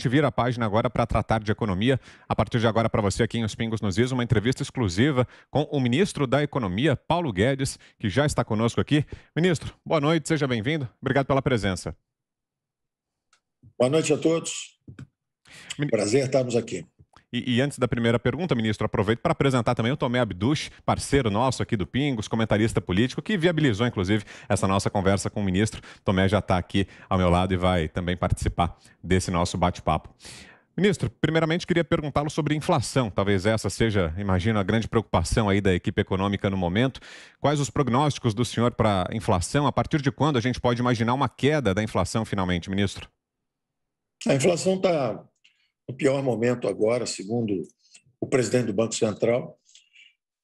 gente vira a página agora para tratar de economia. A partir de agora, para você aqui em Os Pingos nos Is, uma entrevista exclusiva com o ministro da Economia, Paulo Guedes, que já está conosco aqui. Ministro, boa noite, seja bem-vindo. Obrigado pela presença. Boa noite a todos. Prazer estarmos aqui. E, e, antes da primeira pergunta, ministro, aproveito para apresentar também o Tomé Abdush, parceiro nosso aqui do Pingos, comentarista político, que viabilizou, inclusive, essa nossa conversa com o ministro. Tomé já está aqui ao meu lado e vai também participar desse nosso bate-papo. Ministro, primeiramente queria perguntá-lo sobre inflação. Talvez essa seja, imagino, a grande preocupação aí da equipe econômica no momento. Quais os prognósticos do senhor para inflação? A partir de quando a gente pode imaginar uma queda da inflação finalmente, ministro? A inflação está no pior momento agora, segundo o presidente do Banco Central.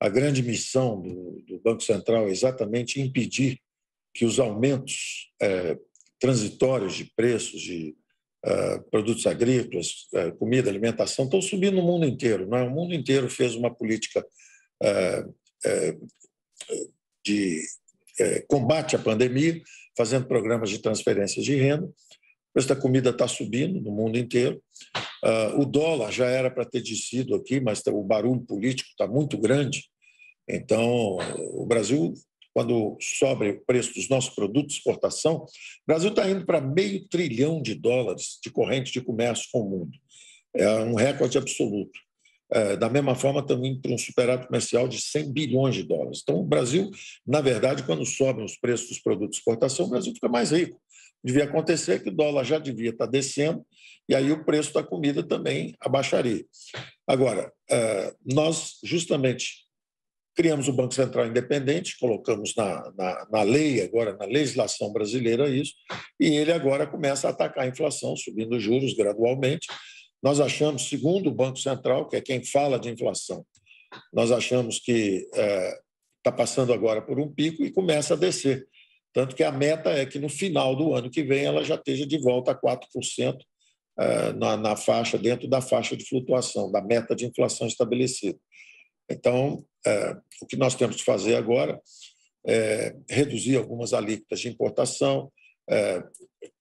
A grande missão do, do Banco Central é exatamente impedir que os aumentos é, transitórios de preços de é, produtos agrícolas, é, comida, alimentação, estão subindo no mundo inteiro. é O mundo inteiro fez uma política é, é, de é, combate à pandemia, fazendo programas de transferências de renda. O preço da comida está subindo no mundo inteiro. Uh, o dólar já era para ter descido aqui, mas o barulho político está muito grande. Então, o Brasil, quando sobe o preço dos nossos produtos de exportação, o Brasil está indo para meio trilhão de dólares de corrente de comércio com o mundo. É um recorde absoluto. É, da mesma forma, também para um superávit comercial de 100 bilhões de dólares. Então, o Brasil, na verdade, quando sobem os preços dos produtos de exportação, o Brasil fica mais rico. Devia acontecer que o dólar já devia estar tá descendo, e aí o preço da comida também abaixaria. Agora, é, nós justamente criamos o Banco Central Independente, colocamos na, na, na, lei agora, na legislação brasileira isso, e ele agora começa a atacar a inflação, subindo os juros gradualmente. Nós achamos, segundo o Banco Central, que é quem fala de inflação, nós achamos que está é, tá passando agora por um pico e começa a descer. Tanto que a meta é que no final do ano que vem ela já esteja de volta a 4%, eh, na, na faixa, dentro da faixa de flutuação, da meta de inflação estabelecida. Então, eh, o que nós temos de fazer agora é reduzir algumas alíquotas de importação, é,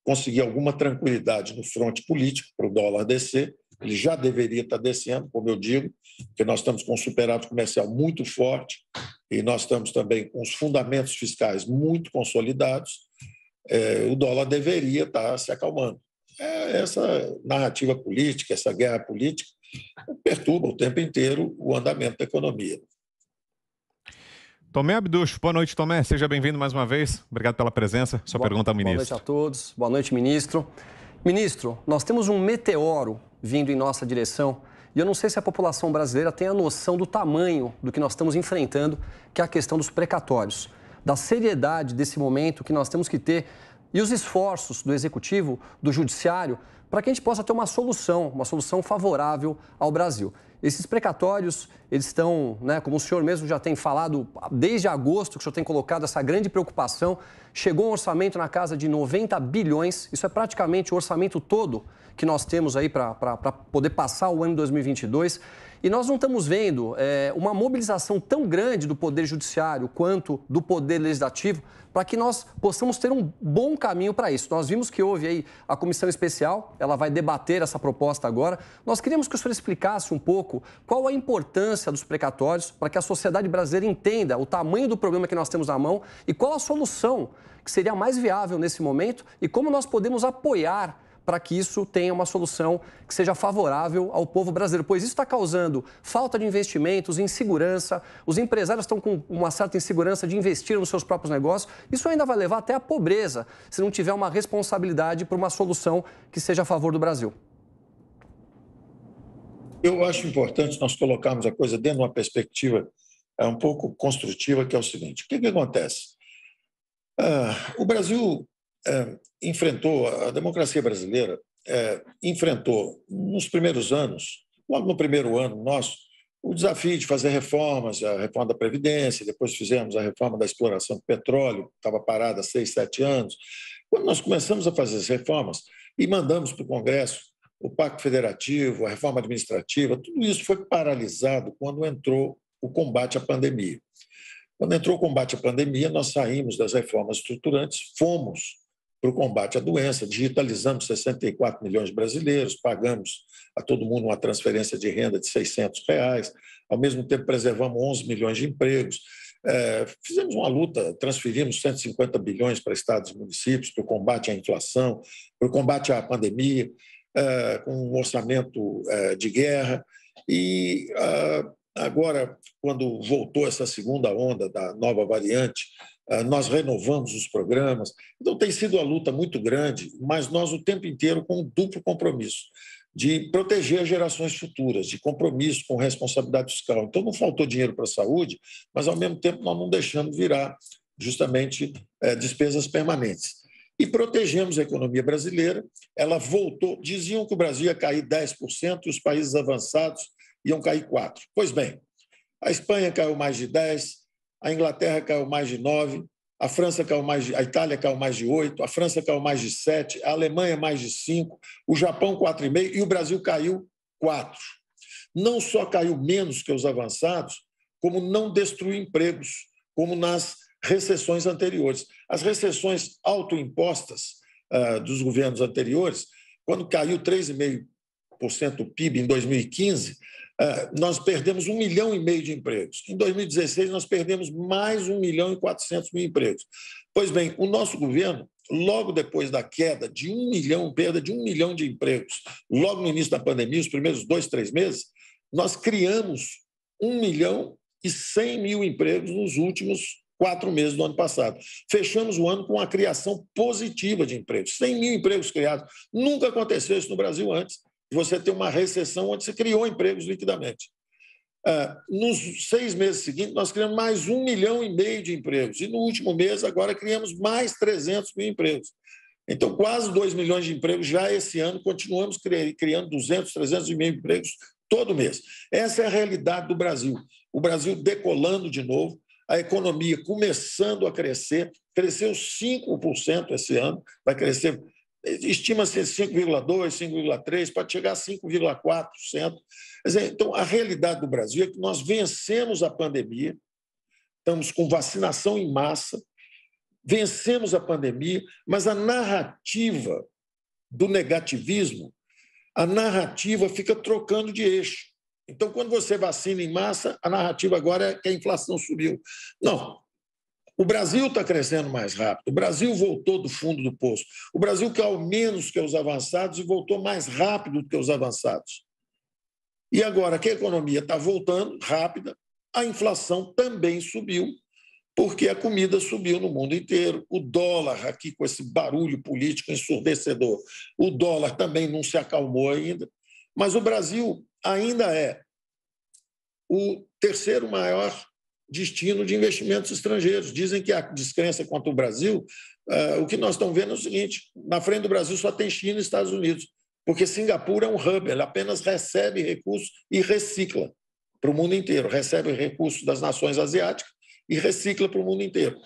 conseguir alguma tranquilidade no fronte político para o dólar descer. Ele já deveria estar descendo, como eu digo, porque nós estamos com um superávit comercial muito forte e nós estamos também com os fundamentos fiscais muito consolidados. É, o dólar deveria estar se acalmando. É, essa narrativa política, essa guerra política, perturba o tempo inteiro o andamento da economia. Tomé Abducho, boa noite, Tomé. Seja bem-vindo mais uma vez. Obrigado pela presença. Sua boa, pergunta ao ministro. Boa noite a todos. Boa noite, ministro. Ministro, nós temos um meteoro vindo em nossa direção e eu não sei se a população brasileira tem a noção do tamanho do que nós estamos enfrentando, que é a questão dos precatórios, da seriedade desse momento que nós temos que ter e os esforços do executivo, do judiciário, para que a gente possa ter uma solução, uma solução favorável ao Brasil. Esses precatórios, eles estão, né, como o senhor mesmo já tem falado, desde agosto que o senhor tem colocado essa grande preocupação chegou um orçamento na casa de 90 bilhões, isso é praticamente o orçamento todo que nós temos aí para poder passar o ano 2022. E nós não estamos vendo é, uma mobilização tão grande do Poder Judiciário quanto do Poder Legislativo para que nós possamos ter um bom caminho para isso. Nós vimos que houve aí a comissão especial, ela vai debater essa proposta agora. Nós queríamos que o senhor explicasse um pouco qual a importância dos precatórios para que a sociedade brasileira entenda o tamanho do problema que nós temos na mão e qual a solução que seria mais viável nesse momento e como nós podemos apoiar para que isso tenha uma solução que seja favorável ao povo brasileiro, pois isso está causando falta de investimentos, insegurança, os empresários estão com uma certa insegurança de investir nos seus próprios negócios. Isso ainda vai levar até à pobreza se não tiver uma responsabilidade por uma solução que seja a favor do Brasil. Eu acho importante nós colocarmos a coisa dentro de uma perspectiva é, um pouco construtiva, que é o seguinte: o que, que acontece? Ah, o Brasil é, enfrentou, a democracia brasileira é, enfrentou nos primeiros anos, logo no primeiro ano nosso, o desafio de fazer reformas, a reforma da Previdência, depois fizemos a reforma da exploração do petróleo, que estava parada há seis, sete anos. Quando nós começamos a fazer as reformas e mandamos para o Congresso o Pacto Federativo, a reforma administrativa, tudo isso foi paralisado quando entrou o combate à pandemia. Quando entrou o combate à pandemia, nós saímos das reformas estruturantes, fomos para o combate à doença, digitalizamos 64 milhões de brasileiros, pagamos a todo mundo uma transferência de renda de 600 reais, ao mesmo tempo preservamos 11 milhões de empregos, é, fizemos uma luta, transferimos 150 bilhões para estados e municípios para o combate à inflação, para o combate à pandemia, é, com um orçamento é, de guerra. E ah, Agora, quando voltou essa segunda onda da nova variante, eh, nós renovamos os programas. Então, tem sido uma luta muito grande, mas nós o tempo inteiro com um duplo compromisso de proteger as gerações futuras, de compromisso com responsabilidade fiscal. Então, não faltou dinheiro para a saúde, mas, ao mesmo tempo, nós não deixamos virar justamente é, despesas permanentes. E protegemos a economia brasileira, ela voltou. Diziam que o Brasil ia cair 10%, os países avançados iam cair quatro. Pois bem, a Espanha caiu mais de 10, a Inglaterra caiu mais de 9, a França caiu mais de, a Itália caiu mais de 8, a França caiu mais de 7, a Alemanha mais de 5, o Japão 4,5 e o Brasil caiu 4. Não só caiu menos que os avançados, como não destruiu empregos, como nas recessões anteriores. As recessões autoimpostas uh, dos governos anteriores, quando caiu 3,5% do PIB em 2015, ah, nós perdemos um milhão e meio de empregos. Em 2016, nós perdemos mais um milhão e 400 mil empregos. Pois bem, o nosso governo, logo depois da queda de um milhão, perda de um milhão de empregos, logo no início da pandemia, os primeiros dois, três meses, nós criamos um milhão e 100 mil empregos nos últimos quatro meses do ano passado. Fechamos o ano com a criação positiva de empregos, 100 mil empregos criados. Nunca aconteceu isso no Brasil antes você tem uma recessão onde você criou empregos liquidamente. É, nos seis meses seguintes, nós criamos mais um milhão e meio de empregos. E no último mês, agora, criamos mais 300 mil empregos. Então, quase 2 milhões de empregos já esse ano, continuamos criando 200, 300 mil empregos todo mês. Essa é a realidade do Brasil. O Brasil decolando de novo, a economia começando a crescer, cresceu 5% esse ano, vai crescer estima-se 5,2%, 5,3%, pode chegar a 5,4%. Então, a realidade do Brasil é que nós vencemos a pandemia, estamos com vacinação em massa, vencemos a pandemia, mas a narrativa do negativismo, a narrativa fica trocando de eixo. Então, quando você vacina em massa, a narrativa agora é que a inflação subiu. Não, o Brasil está crescendo mais rápido. O Brasil voltou do fundo do poço. O Brasil caiu menos que os avançados e voltou mais rápido que os avançados. E agora que a economia está voltando rápida, a inflação também subiu, porque a comida subiu no mundo inteiro. O dólar, aqui com esse barulho político ensurdecedor, o dólar também não se acalmou ainda. Mas o Brasil ainda é o terceiro maior destino de investimentos estrangeiros. Dizem que a descrença quanto ao Brasil, uh, o que nós estamos vendo é o seguinte: na frente do Brasil só tem China e Estados Unidos, porque Singapura é um hub, ela apenas recebe recursos e recicla para o mundo inteiro, recebe recursos das nações asiáticas e recicla para o mundo inteiro.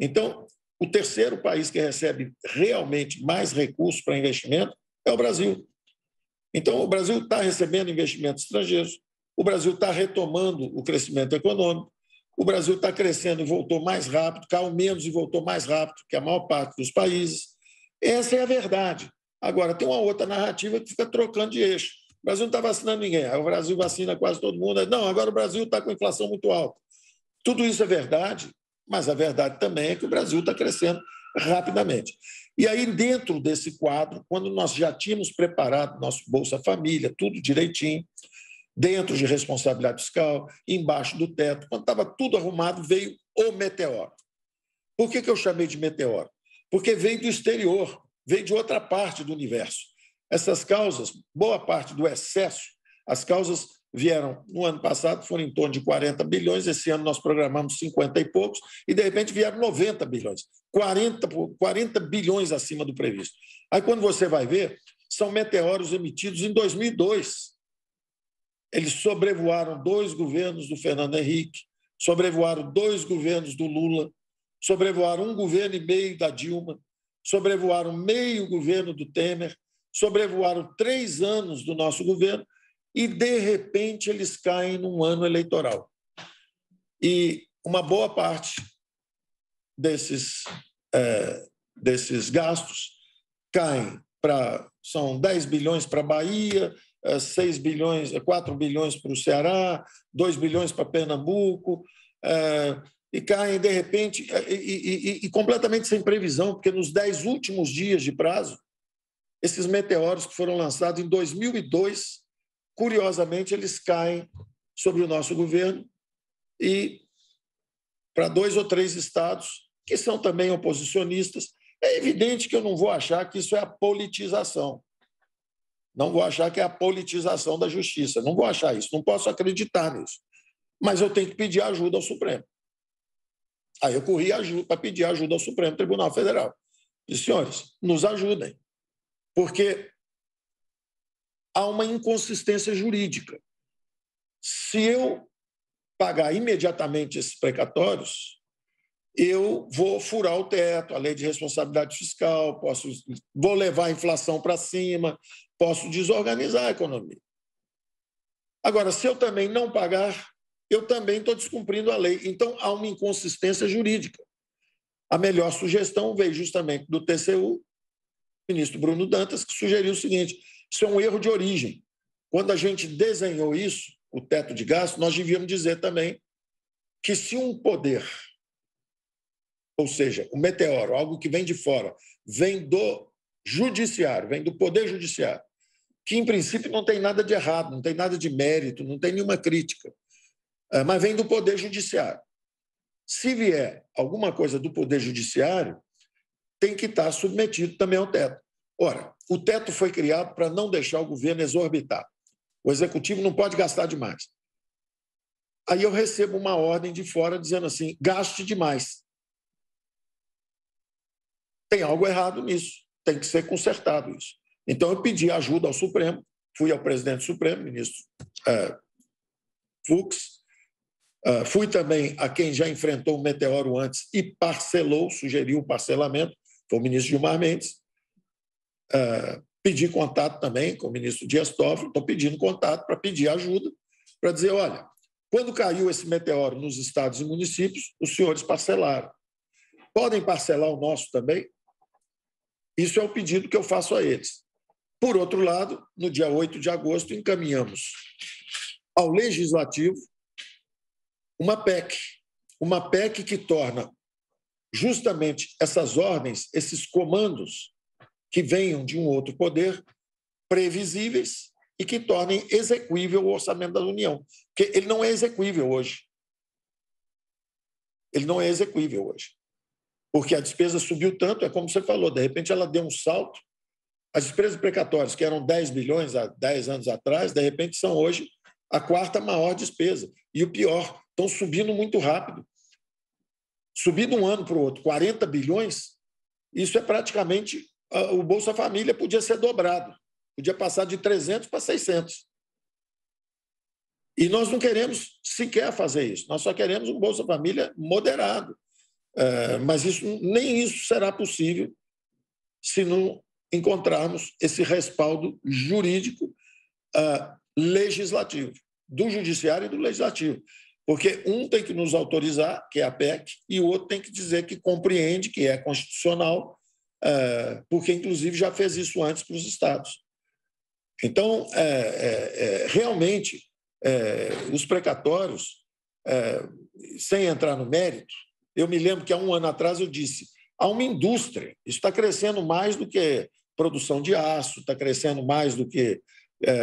Então, o terceiro país que recebe realmente mais recursos para investimento é o Brasil. Então, o Brasil está recebendo investimentos estrangeiros, o Brasil está retomando o crescimento econômico, o Brasil está crescendo e voltou mais rápido, caiu menos e voltou mais rápido que a maior parte dos países. Essa é a verdade. Agora, tem uma outra narrativa que fica trocando de eixo. O Brasil não está vacinando ninguém. o Brasil vacina quase todo mundo. Não, agora o Brasil está com inflação muito alta. Tudo isso é verdade, mas a verdade também é que o Brasil está crescendo rapidamente. E aí, dentro desse quadro, quando nós já tínhamos preparado nosso Bolsa Família, tudo direitinho, dentro de responsabilidade fiscal, embaixo do teto. Quando estava tudo arrumado, veio o meteoro. Por que, que eu chamei de meteoro? Porque veio do exterior, veio de outra parte do universo. Essas causas, boa parte do excesso, as causas vieram no ano passado, foram em torno de 40 bilhões, esse ano nós programamos 50 e poucos, e de repente vieram 90 bilhões, 40, 40 bilhões acima do previsto. Aí quando você vai ver, são meteoros emitidos em 2002. Eles sobrevoaram dois governos do Fernando Henrique, sobrevoaram dois governos do Lula, sobrevoaram um governo e meio da Dilma, sobrevoaram meio governo do Temer, sobrevoaram três anos do nosso governo e, de repente, eles caem num ano eleitoral. E uma boa parte desses, é, desses gastos caem para. São 10 bilhões para a Bahia, 6 é, bilhões, 4 é, bilhões para o Ceará, 2 bilhões para Pernambuco, é, e caem de repente, e, e, e, completamente sem previsão, porque nos 10 últimos dias de prazo, esses meteoros que foram lançados em 2002, curiosamente, eles caem sobre o nosso governo e para dois ou três estados que são também oposicionistas. É evidente que eu não vou achar que isso é a politização. Não vou achar que é a politização da justiça. Não vou achar isso. Não posso acreditar nisso. Mas eu tenho que pedir ajuda ao Supremo. Aí eu corri para pedir ajuda ao Supremo Tribunal Federal. E, senhores, nos ajudem. Porque há uma inconsistência jurídica. Se eu pagar imediatamente esses precatórios, eu vou furar o teto, a lei de responsabilidade fiscal, posso, vou levar a inflação para cima, Posso desorganizar a economia. Agora, se eu também não pagar, eu também estou descumprindo a lei. Então, há uma inconsistência jurídica. A melhor sugestão veio justamente do TCU, ministro Bruno Dantas, que sugeriu o seguinte: isso é um erro de origem. Quando a gente desenhou isso, o teto de gasto, nós devíamos dizer também que se um poder, ou seja, o um meteoro, algo que vem de fora, vem do judiciário, vem do poder judiciário, que em princípio não tem nada de errado, não tem nada de mérito, não tem nenhuma crítica, eh, mas vem do poder judiciário. Se vier alguma coisa do poder judiciário, tem que estar submetido também ao teto. Ora, o teto foi criado para não deixar o governo exorbitar. O executivo não pode gastar demais. Aí eu recebo uma ordem de fora dizendo assim: gaste demais. Tem algo errado nisso tem que ser consertado isso. Então, eu pedi ajuda ao Supremo, fui ao presidente do Supremo, ministro é, Fux, é, fui também a quem já enfrentou o meteoro antes e parcelou, sugeriu o parcelamento, foi o ministro Gilmar Mendes. É, pedi contato também com o ministro Dias Toffoli, estou pedindo contato para pedir ajuda, para dizer, olha, quando caiu esse meteoro nos estados e municípios, os senhores parcelaram. Podem parcelar o nosso também? Isso é o pedido que eu faço a eles. Por outro lado, no dia 8 de agosto, encaminhamos ao Legislativo uma PEC, uma PEC que torna justamente essas ordens, esses comandos que venham de um outro poder, previsíveis e que tornem execuível o orçamento da União, porque ele não é execuível hoje. Ele não é execuível hoje porque a despesa subiu tanto, é como você falou, de repente ela deu um salto. As despesas precatórias, que eram 10 bilhões há 10 anos atrás, de repente são hoje a quarta maior despesa. E o pior, estão subindo muito rápido. Subir de um ano para o outro 40 bilhões, isso é praticamente ah, o Bolsa Família podia ser dobrado, podia passar de 300 para 600. E nós não queremos sequer fazer isso, nós só queremos um Bolsa Família moderado, é, mas isso, nem isso será possível se não encontrarmos esse respaldo jurídico uh, legislativo, do judiciário e do legislativo. Porque um tem que nos autorizar, que é a PEC, e o outro tem que dizer que compreende, que é constitucional, uh, porque, inclusive, já fez isso antes para os estados. Então, é, é, é realmente, os precatórios, sem entrar no mérito, eu me lembro que há um ano atrás eu disse: há uma indústria, isso está crescendo mais do que produção de aço, está crescendo mais do que é, é, é,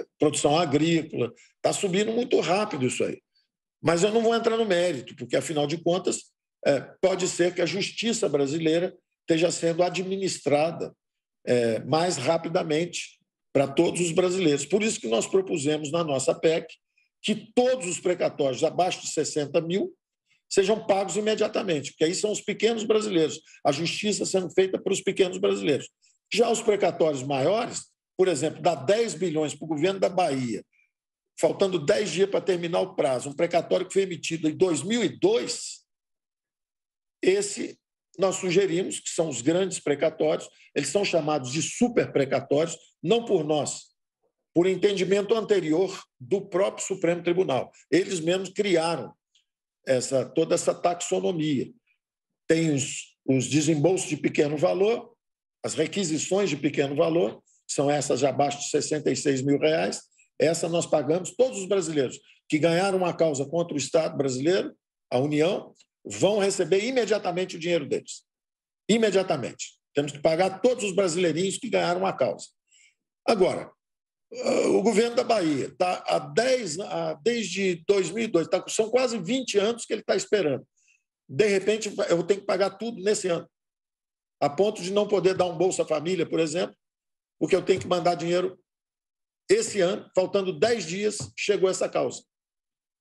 é produção agrícola, está subindo muito rápido isso aí. Mas eu não vou entrar no mérito, porque afinal de contas, é, pode ser que a justiça brasileira esteja sendo administrada é, mais rapidamente para todos os brasileiros. Por isso que nós propusemos na nossa PEC que todos os precatórios abaixo de 60 mil sejam pagos imediatamente, porque aí são os pequenos brasileiros, a justiça sendo feita para os pequenos brasileiros. Já os precatórios maiores, por exemplo, dá 10 bilhões para o governo da Bahia, faltando 10 dias para terminar o prazo, um precatório que foi emitido em 2002, esse nós sugerimos, que são os grandes precatórios, eles são chamados de super precatórios, não por nós, por entendimento anterior do próprio Supremo Tribunal. Eles mesmos criaram essa, toda essa taxonomia. Tem os, os desembolsos de pequeno valor, as requisições de pequeno valor, são essas abaixo de 66 mil reais. Essa nós pagamos, todos os brasileiros que ganharam uma causa contra o Estado brasileiro, a União, vão receber imediatamente o dinheiro deles. Imediatamente. Temos que pagar todos os brasileirinhos que ganharam a causa. Agora, o governo da Bahia está há 10, há, desde 2002, tá, são quase 20 anos que ele está esperando. De repente, eu tenho que pagar tudo nesse ano, a ponto de não poder dar um Bolsa Família, por exemplo, porque eu tenho que mandar dinheiro esse ano, faltando 10 dias, chegou essa causa.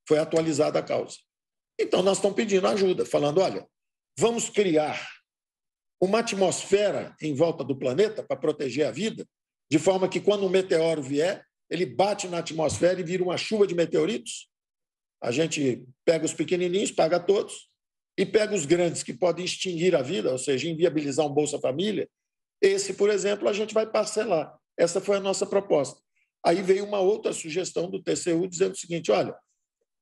Foi atualizada a causa. Então, nós estamos pedindo ajuda, falando: olha, vamos criar uma atmosfera em volta do planeta para proteger a vida, de forma que quando um meteoro vier, ele bate na atmosfera e vira uma chuva de meteoritos. A gente pega os pequenininhos, paga todos, e pega os grandes que podem extinguir a vida, ou seja, inviabilizar um Bolsa Família. Esse, por exemplo, a gente vai parcelar. Essa foi a nossa proposta. Aí veio uma outra sugestão do TCU dizendo o seguinte: olha,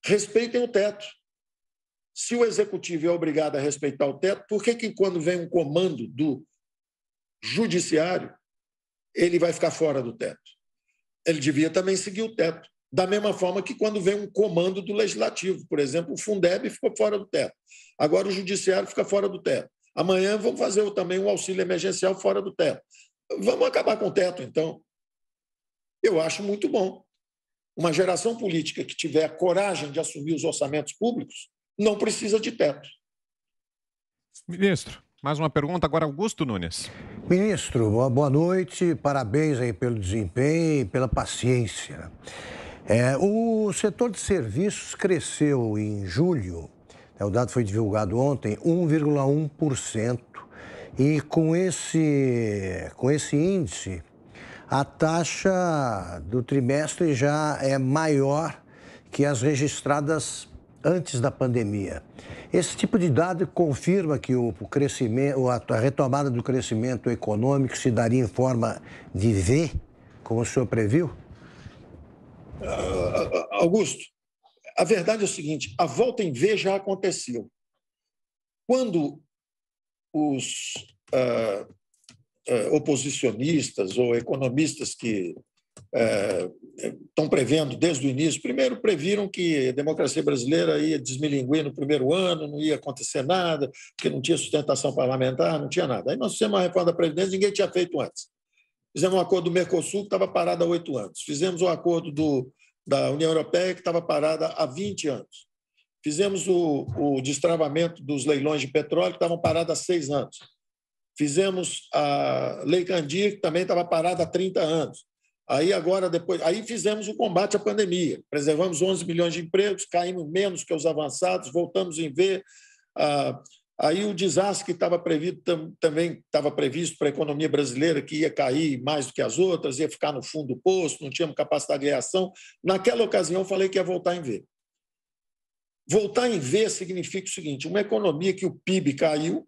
respeitem o teto. Se o executivo é obrigado a respeitar o teto, por que, que quando vem um comando do judiciário, ele vai ficar fora do teto. Ele devia também seguir o teto. Da mesma forma que quando vem um comando do legislativo, por exemplo, o Fundeb ficou fora do teto. Agora o judiciário fica fora do teto. Amanhã vamos fazer também um auxílio emergencial fora do teto. Vamos acabar com o teto, então. Eu acho muito bom. Uma geração política que tiver a coragem de assumir os orçamentos públicos não precisa de teto. Ministro, mais uma pergunta agora, Augusto Nunes. Ministro, boa noite, parabéns aí pelo desempenho e pela paciência. É, o setor de serviços cresceu em julho, né, o dado foi divulgado ontem, 1,1%. E com esse, com esse índice, a taxa do trimestre já é maior que as registradas antes da pandemia. Esse tipo de dado confirma que o crescimento, a retomada do crescimento econômico se daria em forma de V, como o senhor previu? Ah, Augusto, a verdade é o seguinte: a volta em V já aconteceu. Quando os uh, uh, oposicionistas ou economistas que estão é, prevendo desde o início. Primeiro, previram que a democracia brasileira ia desmilinguir no primeiro ano, não ia acontecer nada, porque não tinha sustentação parlamentar, não tinha nada. Aí nós fizemos uma reforma da Previdência, ninguém tinha feito antes. Fizemos um acordo do Mercosul, que estava parado há oito anos. Fizemos o um acordo do, da União Europeia, que estava parada há 20 anos. Fizemos o, o destravamento dos leilões de petróleo, que estavam parados há seis anos. Fizemos a Lei Candir, que também estava parada há 30 anos. Aí agora depois, aí fizemos o combate à pandemia, preservamos 11 milhões de empregos, caímos menos que os avançados, voltamos em ver. Ah, aí o desastre que estava previsto tam, também estava previsto para a economia brasileira que ia cair mais do que as outras, ia ficar no fundo do poço, não tínhamos capacidade de reação. Naquela ocasião falei que ia voltar em ver. Voltar em ver significa o seguinte: uma economia que o PIB caiu,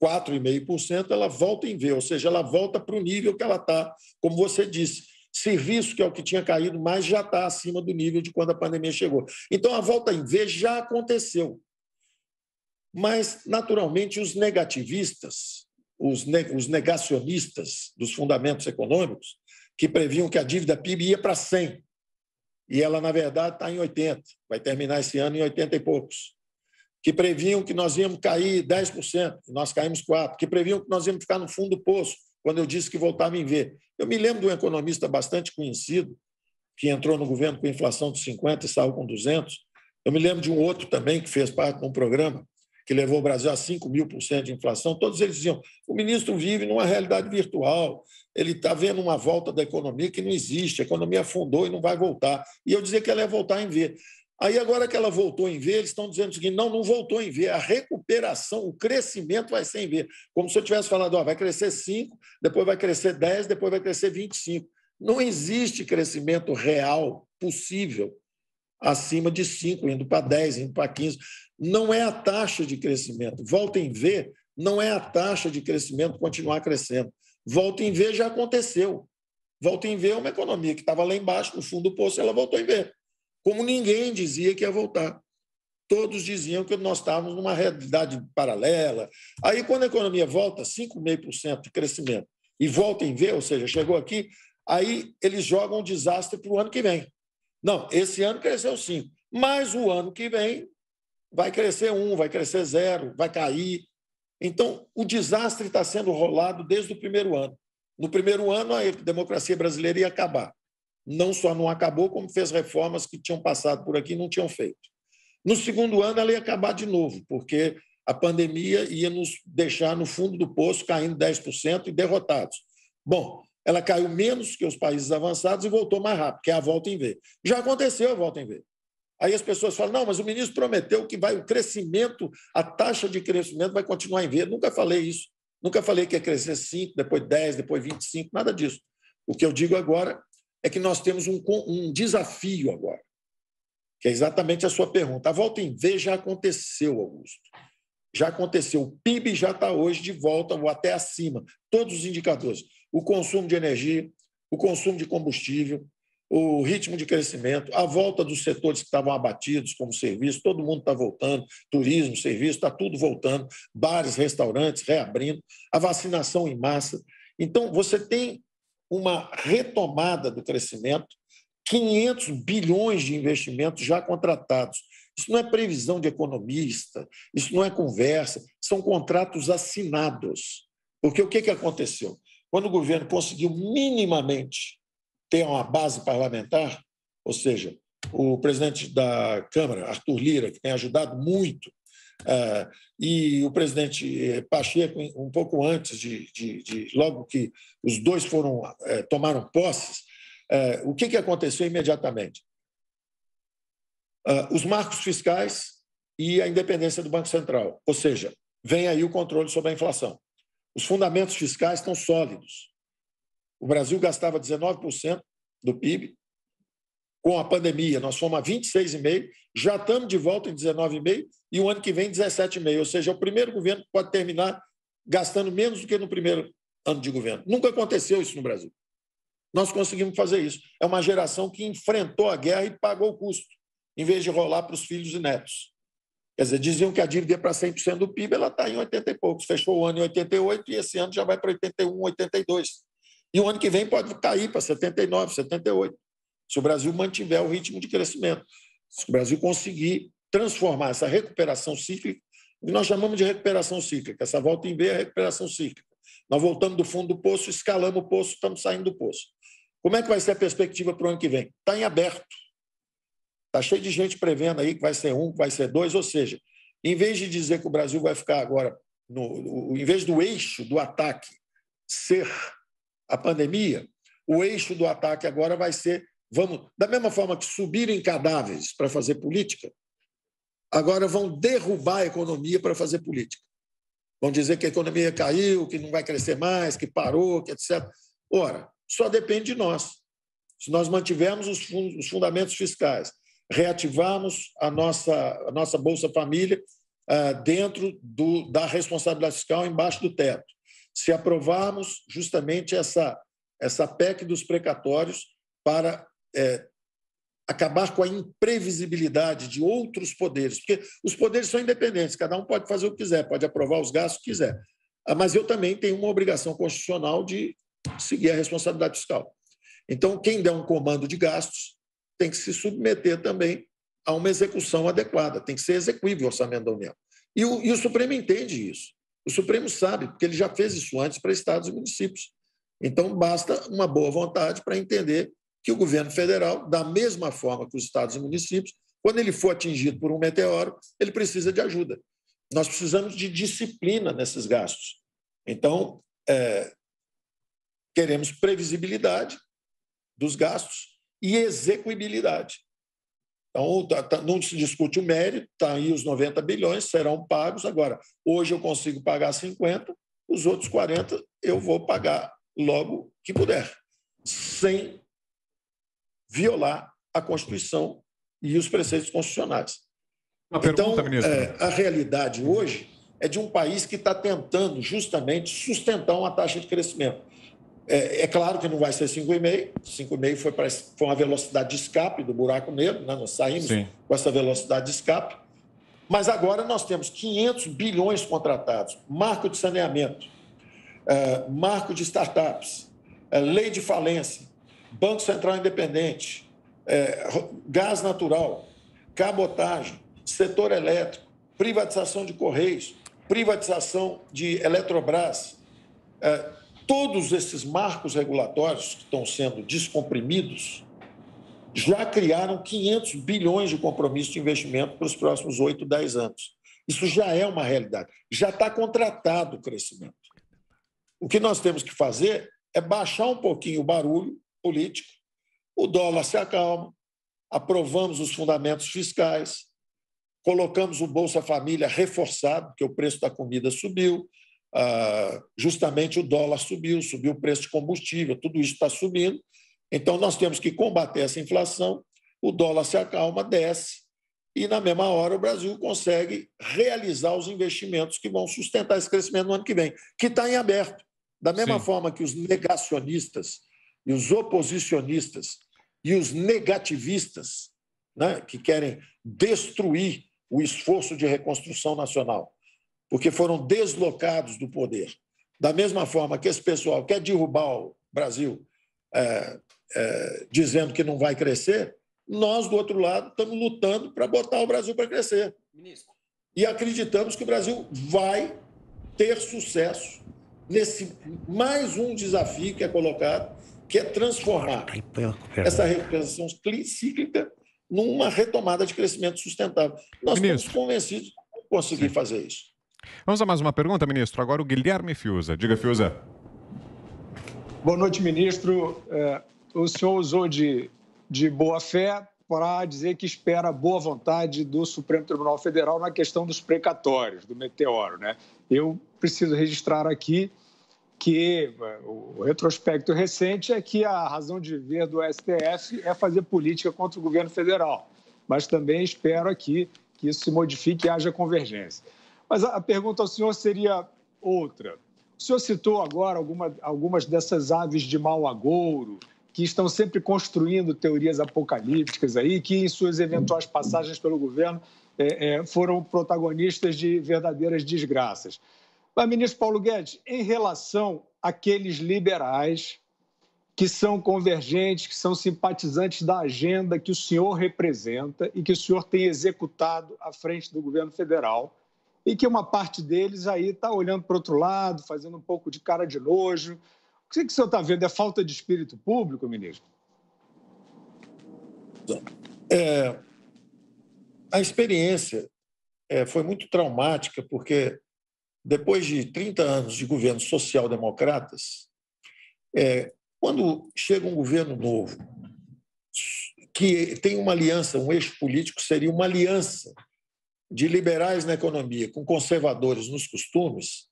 4,5%, ela volta em ver, ou seja, ela volta para o nível que ela está, como você disse Serviço, que é o que tinha caído mas já está acima do nível de quando a pandemia chegou. Então, a volta em V já aconteceu. Mas, naturalmente, os negativistas, os, ne os negacionistas dos fundamentos econômicos, que previam que a dívida PIB ia para 100, e ela, na verdade, está em 80, vai terminar esse ano em 80 e poucos. Que previam que nós íamos cair 10%, nós caímos 4%, que previam que nós íamos ficar no fundo do poço, quando eu disse que voltava em ver, eu me lembro de um economista bastante conhecido, que entrou no governo com inflação de 50 e saiu com 200. Eu me lembro de um outro também que fez parte de um programa que levou o Brasil a 5 mil por cento de inflação. Todos eles diziam: o ministro vive numa realidade virtual, ele está vendo uma volta da economia que não existe, a economia afundou e não vai voltar. E eu dizia que ela ia voltar em ver. Aí, agora que ela voltou em V, eles estão dizendo o seguinte: não, não voltou em V, a recuperação, o crescimento vai ser em V. Como se eu tivesse falado, ó, vai crescer 5, depois vai crescer 10, depois vai crescer 25. Não existe crescimento real possível acima de 5, indo para 10, indo para 15. Não é a taxa de crescimento. Volta em V, não é a taxa de crescimento continuar crescendo. Volta em V já aconteceu. Volta em V é uma economia que estava lá embaixo, no fundo do poço, ela voltou em ver como ninguém dizia que ia voltar. Todos diziam que nós estávamos numa realidade paralela. Aí, quando a economia volta, 5,5% de crescimento, e volta em ou seja, chegou aqui, aí eles jogam um desastre para o ano que vem. Não, esse ano cresceu 5, mas o ano que vem vai crescer 1, um, vai crescer 0, vai cair. Então, o desastre está sendo rolado desde o primeiro ano. No primeiro ano, a democracia brasileira ia acabar não só não acabou, como fez reformas que tinham passado por aqui e não tinham feito. No segundo ano, ela ia acabar de novo, porque a pandemia ia nos deixar no fundo do poço, caindo 10% e derrotados. Bom, ela caiu menos que os países avançados e voltou mais rápido, que é a volta em V. Já aconteceu a volta em V. Aí as pessoas falam: não, mas o ministro prometeu que vai o crescimento, a taxa de crescimento vai continuar em V. Eu nunca falei isso. Nunca falei que ia crescer 5, depois 10, depois 25, nada disso. O que eu digo agora é que nós temos um, um desafio agora, que é exatamente a sua pergunta. A volta em V já aconteceu, Augusto. Já aconteceu. O PIB já está hoje de volta ou até acima. Todos os indicadores. O consumo de energia, o consumo de combustível, o ritmo de crescimento, a volta dos setores que estavam abatidos, como serviço, todo mundo está voltando, turismo, serviço, está tudo voltando, bares, restaurantes reabrindo, a vacinação em massa. Então, você tem uma retomada do crescimento, 500 bilhões de investimentos já contratados. Isso não é previsão de economista, isso não é conversa, são contratos assinados. Porque o que, que aconteceu? Quando o governo conseguiu minimamente ter uma base parlamentar, ou seja, o presidente da Câmara, Arthur Lira, que tem ajudado muito ah, e o presidente eh, Pacheco, um pouco antes de, de, de logo que os dois foram eh, tomaram posses, eh, o que, que aconteceu imediatamente? Ah, os marcos fiscais e a independência do Banco Central, ou seja, vem aí o controle sobre a inflação. Os fundamentos fiscais estão sólidos. O Brasil gastava 19% do PIB, com a pandemia. Nós fomos a 26,5, já estamos de volta em 19,5 e o ano que vem 17,5. Ou seja, é o primeiro governo que pode terminar gastando menos do que no primeiro ano de governo. Nunca aconteceu isso no Brasil. Nós conseguimos fazer isso. É uma geração que enfrentou a guerra e pagou o custo, em vez de rolar para os filhos e netos. Quer dizer, diziam que a dívida ia para 100% do PIB, ela está em 80 e poucos. Fechou o ano em 88 e esse ano já vai para 81, 82. E o ano que vem pode cair para 79, 78 se o Brasil mantiver o ritmo de crescimento, se o Brasil conseguir transformar essa recuperação cíclica, o que nós chamamos de recuperação cíclica, essa volta em B é a recuperação cíclica. Nós voltamos do fundo do poço, escalamos o poço, estamos saindo do poço. Como é que vai ser a perspectiva para o ano que vem? Está em aberto. Está cheio de gente prevendo aí que vai ser um, que vai ser dois, ou seja, em vez de dizer que o Brasil vai ficar agora, no, em vez do eixo do ataque ser a pandemia, o eixo do ataque agora vai ser Vamos, da mesma forma que subirem cadáveres para fazer política, agora vão derrubar a economia para fazer política. Vão dizer que a economia caiu, que não vai crescer mais, que parou, que etc. Ora, só depende de nós. Se nós mantivermos os, os fundamentos fiscais, reativarmos a nossa, a nossa Bolsa Família uh, dentro do, da responsabilidade fiscal embaixo do teto, se aprovarmos justamente essa, essa PEC dos precatórios para é, acabar com a imprevisibilidade de outros poderes, porque os poderes são independentes, cada um pode fazer o que quiser, pode aprovar os gastos que quiser. Ah, mas eu também tenho uma obrigação constitucional de seguir a responsabilidade fiscal. Então, quem der um comando de gastos tem que se submeter também a uma execução adequada, tem que ser execuível o orçamento da União. E o, e o Supremo entende isso. O Supremo sabe, porque ele já fez isso antes para estados e municípios. Então, basta uma boa vontade para entender que o governo federal, da mesma forma que os estados e municípios, quando ele for atingido por um meteoro, ele precisa de ajuda. Nós precisamos de disciplina nesses gastos. Então, é, queremos previsibilidade dos gastos e execuibilidade. Então, tá, tá, não se discute o mérito, está aí os 90 bilhões, serão pagos. Agora, hoje eu consigo pagar 50, os outros 40 eu vou pagar logo que puder, sem violar a Constituição e os preceitos constitucionais. Uma então, pergunta, é, a realidade hoje é de um país que está tentando justamente sustentar uma taxa de crescimento. É, é claro que não vai ser 5,5, 5,5 foi, foi uma velocidade de escape do buraco negro, né? nós saímos Sim. com essa velocidade de escape, mas agora nós temos 500 bilhões contratados, marco de saneamento, é, marco de startups, é, lei de falência, Banco Central Independente, é, gás natural, cabotagem, setor elétrico, privatização de Correios, privatização de Eletrobras. É, todos esses marcos regulatórios que estão sendo descomprimidos já criaram 500 bilhões de compromisso de investimento para os próximos 8, 10 anos. Isso já é uma realidade, já está contratado o crescimento. O que nós temos que fazer é baixar um pouquinho o barulho político, o dólar se acalma, aprovamos os fundamentos fiscais, colocamos o Bolsa Família reforçado, porque o preço da comida subiu, ah, justamente o dólar subiu, subiu o preço de combustível, tudo isso está subindo. Então, nós temos que combater essa inflação, o dólar se acalma, desce, e na mesma hora o Brasil consegue realizar os investimentos que vão sustentar esse crescimento no ano que vem, que está em aberto. Da mesma Sim. forma que os negacionistas e os oposicionistas e os negativistas, né, que querem destruir o esforço de reconstrução nacional, porque foram deslocados do poder. Da mesma forma que esse pessoal quer derrubar o Brasil é, é, dizendo que não vai crescer, nós, do outro lado, estamos lutando para botar o Brasil para crescer. Ministro. E acreditamos que o Brasil vai ter sucesso nesse mais um desafio que é colocado, que é transformar essa recuperação cíclica numa retomada de crescimento sustentável. Nós Ministro. estamos convencidos de conseguir Sim. fazer isso. Vamos a mais uma pergunta, ministro. Agora o Guilherme Fiuza. Diga, Fiuza. Boa noite, ministro. É, o senhor usou de, de boa fé para dizer que espera boa vontade do Supremo Tribunal Federal na questão dos precatórios, do meteoro. Né? Eu preciso registrar aqui que o retrospecto recente é que a razão de ver do STF é fazer política contra o governo federal. Mas também espero aqui que isso se modifique e haja convergência. Mas a pergunta ao senhor seria outra. O senhor citou agora alguma, algumas dessas aves de mau agouro que estão sempre construindo teorias apocalípticas aí, que em suas eventuais passagens pelo governo é, é, foram protagonistas de verdadeiras desgraças. Mas, ministro Paulo Guedes, em relação àqueles liberais que são convergentes, que são simpatizantes da agenda que o senhor representa e que o senhor tem executado à frente do governo federal, e que uma parte deles aí está olhando para outro lado, fazendo um pouco de cara de nojo. O que, que o senhor está vendo? É falta de espírito público, ministro? É, a experiência é, foi muito traumática, porque depois de 30 anos de governos social-democratas, é, quando chega um governo novo, que tem uma aliança, um eixo político seria uma aliança de liberais na economia com conservadores nos costumes,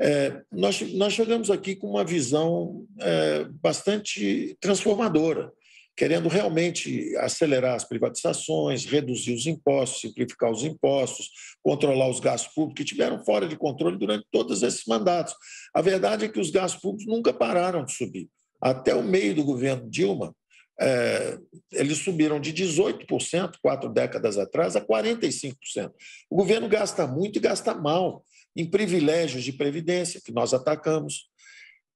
é, nós, nós chegamos aqui com uma visão é, bastante transformadora querendo realmente acelerar as privatizações, reduzir os impostos, simplificar os impostos, controlar os gastos públicos que tiveram fora de controle durante todos esses mandatos. A verdade é que os gastos públicos nunca pararam de subir. Até o meio do governo Dilma, é, eles subiram de 18%, quatro décadas atrás, a 45%. O governo gasta muito e gasta mal em privilégios de previdência, que nós atacamos,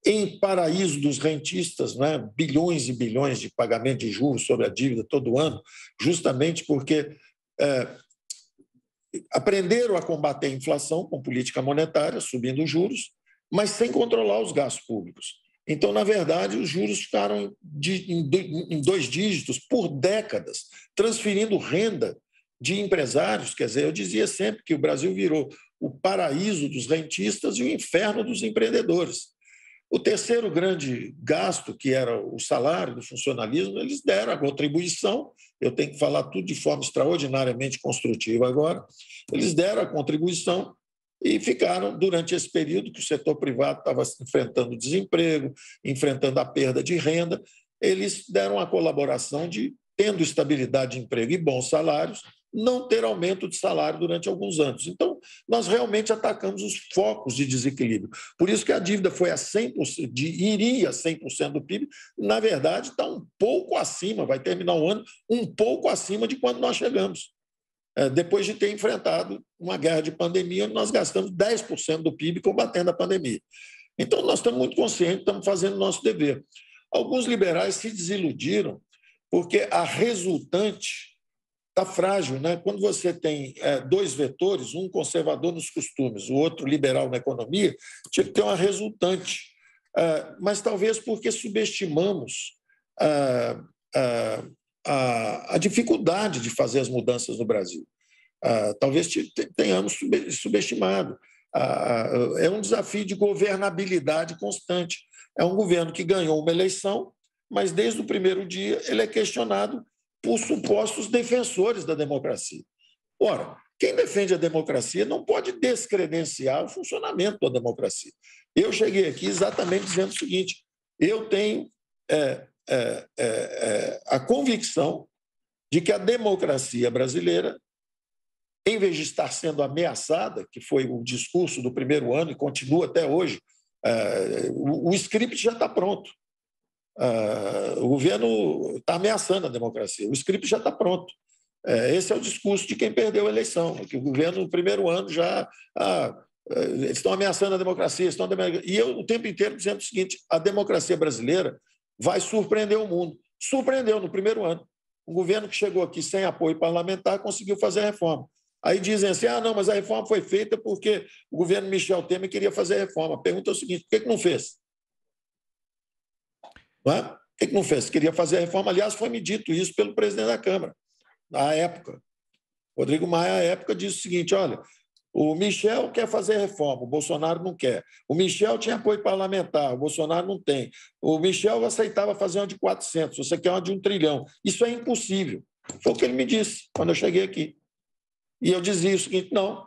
em paraíso dos rentistas, né? bilhões e bilhões de pagamento de juros sobre a dívida todo ano, justamente porque é, aprenderam a combater a inflação com política monetária, subindo os juros, mas sem controlar os gastos públicos. Então, na verdade, os juros ficaram de, em dois dígitos por décadas, transferindo renda de empresários. Quer dizer, eu dizia sempre que o Brasil virou o paraíso dos rentistas e o inferno dos empreendedores. O terceiro grande gasto, que era o salário do funcionalismo, eles deram a contribuição. Eu tenho que falar tudo de forma extraordinariamente construtiva agora. Eles deram a contribuição e ficaram durante esse período que o setor privado estava enfrentando desemprego, enfrentando a perda de renda. Eles deram a colaboração de, tendo estabilidade de emprego e bons salários, não ter aumento de salário durante alguns anos. Então, nós realmente atacamos os focos de desequilíbrio. Por isso que a dívida foi a 100%, de, iria 100% do PIB, na verdade está um pouco acima, vai terminar o ano um pouco acima de quando nós chegamos. É, depois de ter enfrentado uma guerra de pandemia, onde nós gastamos 10% do PIB combatendo a pandemia. Então, nós estamos muito conscientes, estamos fazendo o nosso dever. Alguns liberais se desiludiram porque a resultante está frágil. Né? Quando você tem é, dois vetores, um conservador nos costumes, o outro liberal na economia, tinha que ter uma resultante. É, mas talvez porque subestimamos é, é a, a, dificuldade de fazer as mudanças no Brasil. É, talvez tenhamos subestimado. é um desafio de governabilidade constante. É um governo que ganhou uma eleição, mas desde o primeiro dia ele é questionado por supostos defensores da democracia. Ora, quem defende a democracia não pode descredenciar o funcionamento da democracia. Eu cheguei aqui exatamente dizendo o seguinte: eu tenho é, é, é, é a convicção de que a democracia brasileira, em vez de estar sendo ameaçada, que foi o discurso do primeiro ano e continua até hoje, é, o, o script já está pronto. Uh, o governo está ameaçando a democracia. O script já está pronto. É, esse é o discurso de quem perdeu a eleição, que o governo, no primeiro ano, já. Ah, é, eles estão ameaçando a democracia, estão e eu o tempo inteiro dizendo o seguinte: a democracia brasileira vai surpreender o mundo. Surpreendeu no primeiro ano. Um governo que chegou aqui sem apoio parlamentar conseguiu fazer a reforma. Aí dizem assim: ah, não, mas a reforma foi feita porque o governo Michel Temer queria fazer a reforma. pergunta é o seguinte: por que, que não fez? Não é? que, que não fez? Queria fazer a reforma. Aliás, foi me dito isso pelo presidente da Câmara, na época. Rodrigo Maia, à época, disse o seguinte: olha, o Michel quer fazer reforma, o Bolsonaro não quer. O Michel tinha apoio parlamentar, o Bolsonaro não tem. O Michel aceitava fazer uma de 400, você quer uma de um trilhão. Isso é impossível. Foi o que ele me disse quando eu cheguei aqui. E eu dizia o seguinte: não.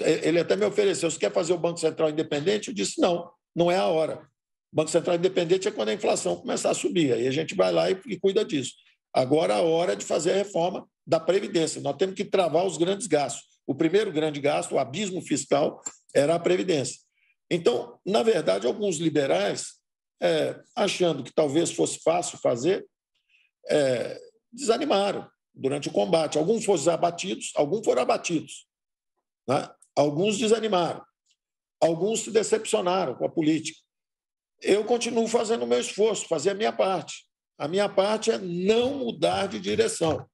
Ele até me ofereceu: você quer fazer o Banco Central independente? Eu disse: não, não é a hora. O Banco Central independente é quando a inflação começar a subir. Aí a gente vai lá e, e cuida disso. Agora é a hora de fazer a reforma da Previdência. Nós temos que travar os grandes gastos. O primeiro grande gasto, o abismo fiscal, era a Previdência. Então, na verdade, alguns liberais, é, achando que talvez fosse fácil fazer, é, desanimaram durante o combate. Alguns foram abatidos, alguns foram abatidos. Né? Alguns desanimaram. Alguns se decepcionaram com a política eu continuo fazendo o meu esforço, fazer a minha parte. A minha parte é não mudar de direção,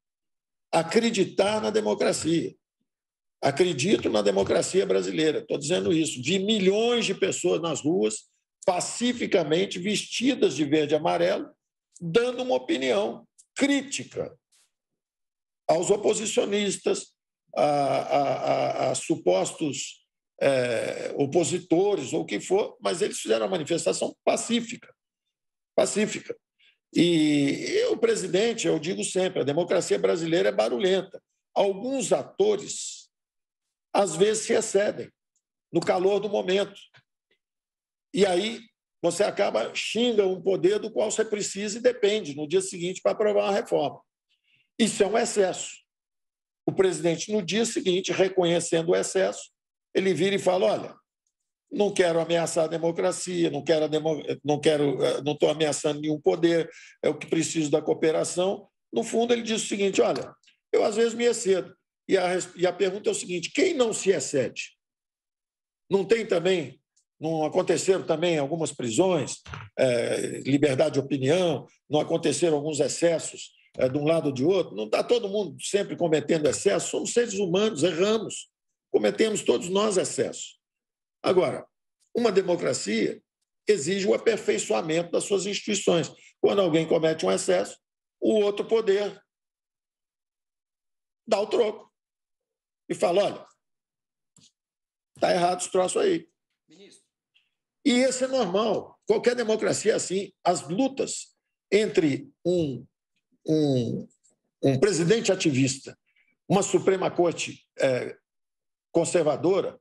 acreditar na democracia. Acredito na democracia brasileira, estou dizendo isso. Vi milhões de pessoas nas ruas, pacificamente, vestidas de verde e amarelo, dando uma opinião crítica aos oposicionistas, a, a, a, a supostos é, opositores ou o que for, mas eles fizeram uma manifestação pacífica. Pacífica. E, e o presidente, eu digo sempre, a democracia brasileira é barulhenta. Alguns atores, às vezes, se excedem no calor do momento. E aí você acaba xinga um poder do qual você precisa e depende no dia seguinte para aprovar uma reforma. Isso é um excesso. O presidente, no dia seguinte, reconhecendo o excesso, ele vira e fala: olha, não quero ameaçar a democracia, não quero, demo... não quero, eh, não estou ameaçando nenhum poder, é o que preciso da cooperação. No fundo, ele diz o seguinte: olha, eu às vezes me excedo. E a, e a pergunta é o seguinte: quem não se excede? Não tem também, não aconteceram também algumas prisões, é, liberdade de opinião, não aconteceram alguns excessos é, de um lado ou de outro? Não está todo mundo sempre cometendo excessos? Somos seres humanos, erramos cometemos todos nós excessos. Agora, uma democracia exige o aperfeiçoamento das suas instituições. Quando alguém comete um excesso, o outro poder dá o troco e fala: olha, está errado esse troço aí. Ministro. E isso é normal. Qualquer democracia é assim. As lutas entre um, um, um presidente ativista, uma Suprema Corte é, conservadora,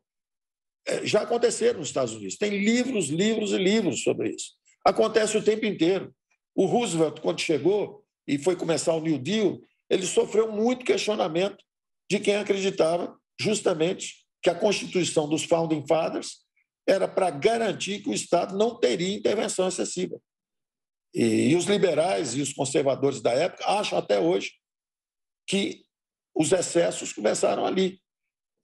é, já aconteceram nos Estados Unidos. Tem livros, livros e livros sobre isso. Acontece o tempo inteiro. O Roosevelt, quando chegou e foi começar o New Deal, ele sofreu muito questionamento de quem acreditava justamente que a Constituição dos Founding Fathers era para garantir que o Estado não teria intervenção excessiva. E, e os liberais e os conservadores da época acham até hoje que os excessos começaram ali,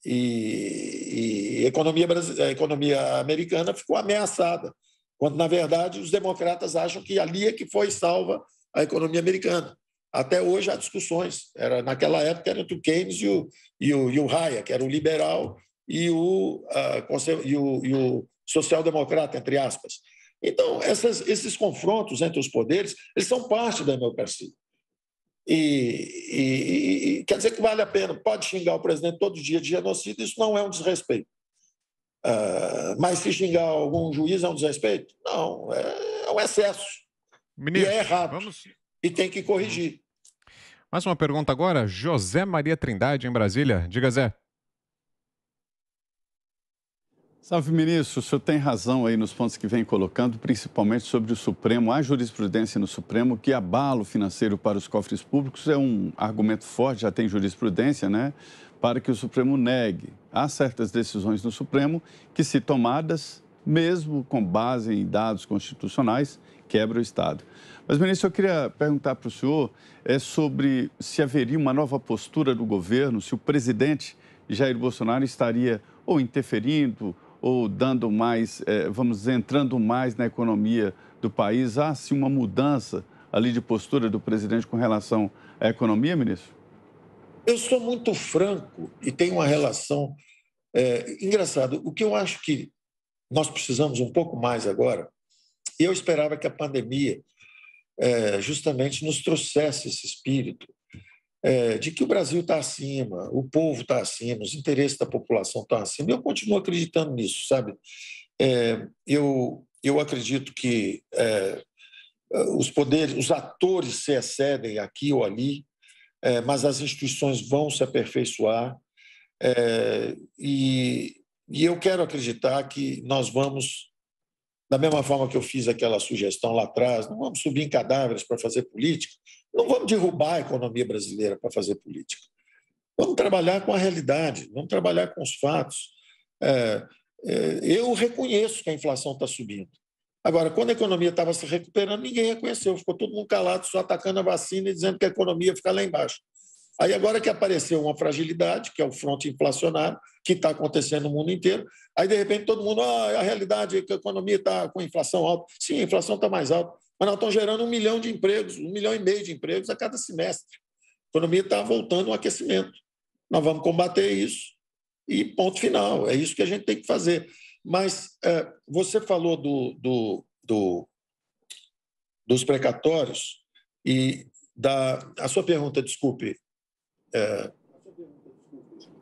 e, e economia, a eh, economia americana ficou ameaçada, quando, na verdade, os democratas acham que ali é que foi salva a economia americana. Até hoje há discussões. Era, naquela época era entre o Keynes e o, e o, e o Hayek, era o liberal e o, uh, e o, e o social-democrata, entre aspas. Então, essas, esses confrontos entre os poderes eles são parte da democracia. E, e, e, quer dizer que vale a pena, pode xingar o presidente todo dia de genocídio, isso não é um desrespeito. Uh, mas se xingar algum juiz é um desrespeito? Não, é, é um excesso. Ministro, e é errado. Vamos... E tem que corrigir. Mais uma pergunta agora, José Maria Trindade, em Brasília. Diga, Zé. Salve, ministro. O senhor tem razão aí nos pontos que vem colocando, principalmente sobre o Supremo. Há jurisprudência no Supremo que abalo financeiro para os cofres públicos é um argumento forte, já tem jurisprudência, né? Para que o Supremo negue. Há certas decisões no Supremo que, se tomadas, mesmo com base em dados constitucionais, quebra o Estado. Mas, ministro, eu queria perguntar para o senhor é sobre se haveria uma nova postura do governo, se o presidente Jair Bolsonaro estaria ou interferindo ou dando mais, é, vamos dizer, entrando mais na economia do país? Há sim uma mudança ali de postura do presidente com relação à economia, ministro? Eu sou muito franco e tenho uma relação. É, engraçado, o que eu acho que nós precisamos um pouco mais agora, e eu esperava que a pandemia é, justamente nos trouxesse esse espírito é, de que o Brasil está acima, o povo está acima, os interesses da população estão tá acima. Eu continuo acreditando nisso, sabe? É, eu, eu acredito que é, os poderes, os atores se excedem aqui ou ali, é, mas as instituições vão se aperfeiçoar é, e, e eu quero acreditar que nós vamos da mesma forma que eu fiz aquela sugestão lá atrás, não vamos subir em cadáveres para fazer política, não vamos derrubar a economia brasileira para fazer política. Vamos trabalhar com a realidade, vamos trabalhar com os fatos. É, é, eu reconheço que a inflação está subindo. Agora, quando a economia estava se recuperando, ninguém reconheceu. Ficou todo mundo calado, só atacando a vacina e dizendo que a economia fica lá embaixo. Aí agora que apareceu uma fragilidade, que é o fronte inflacionário, que está acontecendo no mundo inteiro, aí de repente todo mundo, ah, é a realidade é que a economia está com inflação alta. Sim, a inflação está mais alta, mas nós estamos gerando um milhão de empregos, um milhão e meio de empregos a cada semestre. A economia está voltando ao aquecimento. Nós vamos combater isso e ponto final. É isso que a gente tem que fazer. Mas é, você falou do, do, do, dos precatórios e da. A sua pergunta, desculpe. É,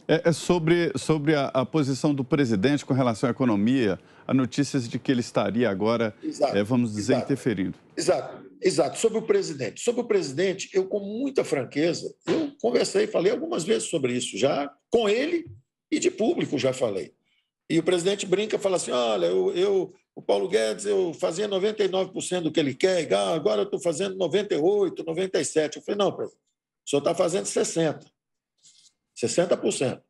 é, é sobre, sobre a, a posição do presidente com relação à economia a notícias de que ele estaria agora, exato, é, vamos dizer, exato, interferindo. Exato, exato. Sobre o presidente. Sobre o presidente, eu, com muita franqueza, eu conversei, falei algumas vezes sobre isso já, com ele e de público já falei. E o presidente brinca, fala assim, olha, eu, eu o Paulo Guedes, eu fazia 99% do que ele quer, ah, agora eu estou fazendo 98%, 97%. Eu falei, não, presidente, o senhor está fazendo 60%. 60%.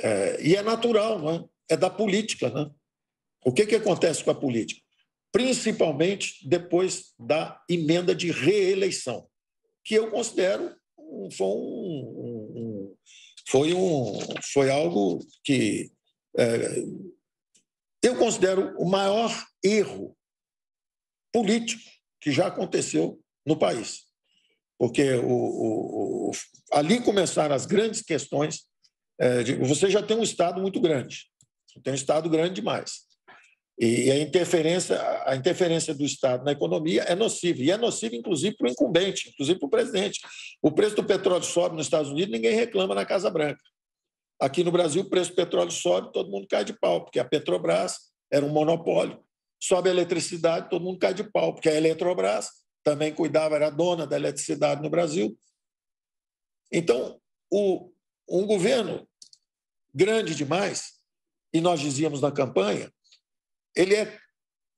É, e é natural, não é? é da política. Né? O que, que acontece com a política? Principalmente depois da emenda de reeleição, que eu considero foi, um, um, foi, um, foi algo que é, eu considero o maior erro político que já aconteceu no país. Porque o, o, o, ali começaram as grandes questões. É, de, você já tem um Estado muito grande, tem um Estado grande demais. E a interferência, a interferência do Estado na economia é nociva. E é nociva, inclusive, para o incumbente, inclusive para o presidente. O preço do petróleo sobe nos Estados Unidos, ninguém reclama na Casa Branca. Aqui no Brasil, o preço do petróleo sobe, todo mundo cai de pau, porque a Petrobras era um monopólio. Sobe a eletricidade, todo mundo cai de pau, porque a Eletrobras também cuidava, era dona da eletricidade no Brasil. Então, o, um governo grande demais e nós dizíamos na campanha, ele é,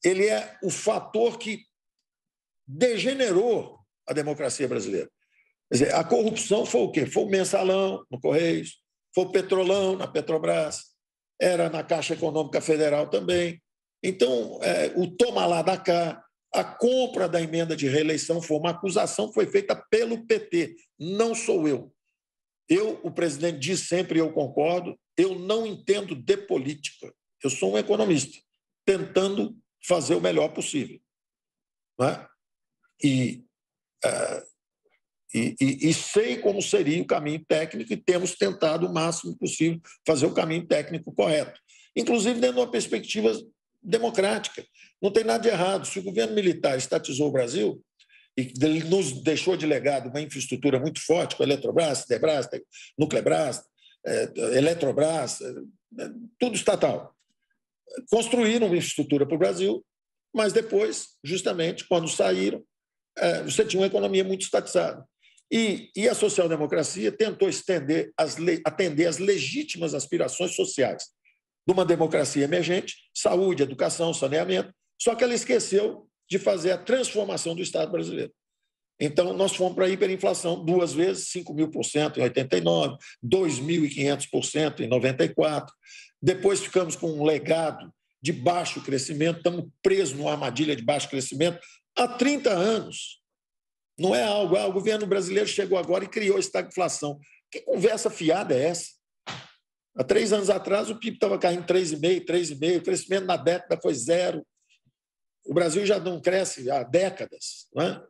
ele é o fator que degenerou a democracia brasileira. Quer dizer, a corrupção foi o quê? Foi o mensalão no Correios, foi o petrolão na Petrobras, era na Caixa Econômica Federal também. Então, é, o toma lá da cá, a compra da emenda de reeleição foi uma acusação foi feita pelo PT, não sou eu. Eu, o presidente diz sempre, eu concordo, eu não entendo de política. Eu sou um economista tentando fazer o melhor possível. Né? É, e, e, e, sei como seria o caminho técnico e temos tentado o máximo possível fazer o caminho técnico correto. Inclusive dentro de uma perspectiva democrática. Não tem nada de errado. Se o governo militar estatizou o Brasil e nos deixou de legado uma infraestrutura muito forte, com a Eletrobras, Debras, Nuclebras, eh, Eletrobras, eh, tudo estatal. Construíram uma infraestrutura para o Brasil, mas depois, justamente, quando saíram, eh, você tinha uma economia muito estatizada. E, e a social-democracia tentou estender as atender às legítimas aspirações sociais de uma democracia emergente, saúde, educação, saneamento, só que ela esqueceu de fazer a transformação do Estado brasileiro. Então, nós fomos para a hiperinflação duas vezes, 5 mil por cento em 89, 2.500 por cento em 94. Depois ficamos com um legado de baixo crescimento, estamos presos numa armadilha de baixo crescimento há 30 anos. Não é algo, ah, o governo brasileiro chegou agora e criou inflação? Que conversa fiada é essa? Há três anos atrás, o PIB estava caindo 3,5, 3,5, o crescimento na década foi zero. O Brasil já não cresce há décadas. Né?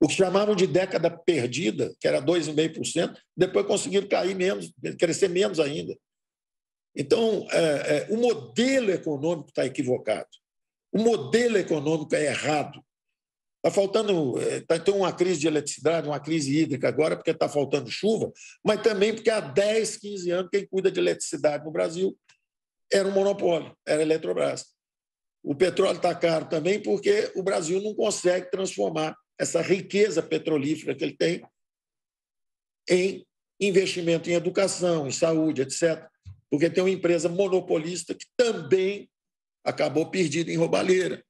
O que chamavam de década perdida, que era 2,5%, depois conseguiram cair menos, crescer menos ainda. Então, é, é, o modelo econômico está equivocado. O modelo econômico é errado. Está faltando. está é, tem uma crise de eletricidade, uma crise hídrica agora, porque está faltando chuva, mas também porque há 10, 15 anos quem cuida de eletricidade no Brasil era um monopólio, era a Eletrobras. O petróleo está caro também porque o Brasil não consegue transformar essa riqueza petrolífera que ele tem em investimento em educação, em saúde, etc. Porque tem uma empresa monopolista que também acabou perdida em roubalheira.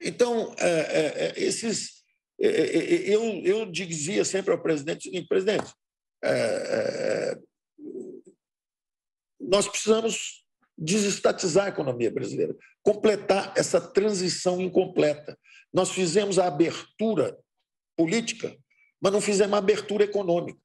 Então, é, é, é esses. É, é, eu, eu dizia sempre ao presidente o seguinte: presidente, nós precisamos desestatizar a economia brasileira completar essa transição incompleta. Nós fizemos a abertura política, mas não fizemos a abertura econômica.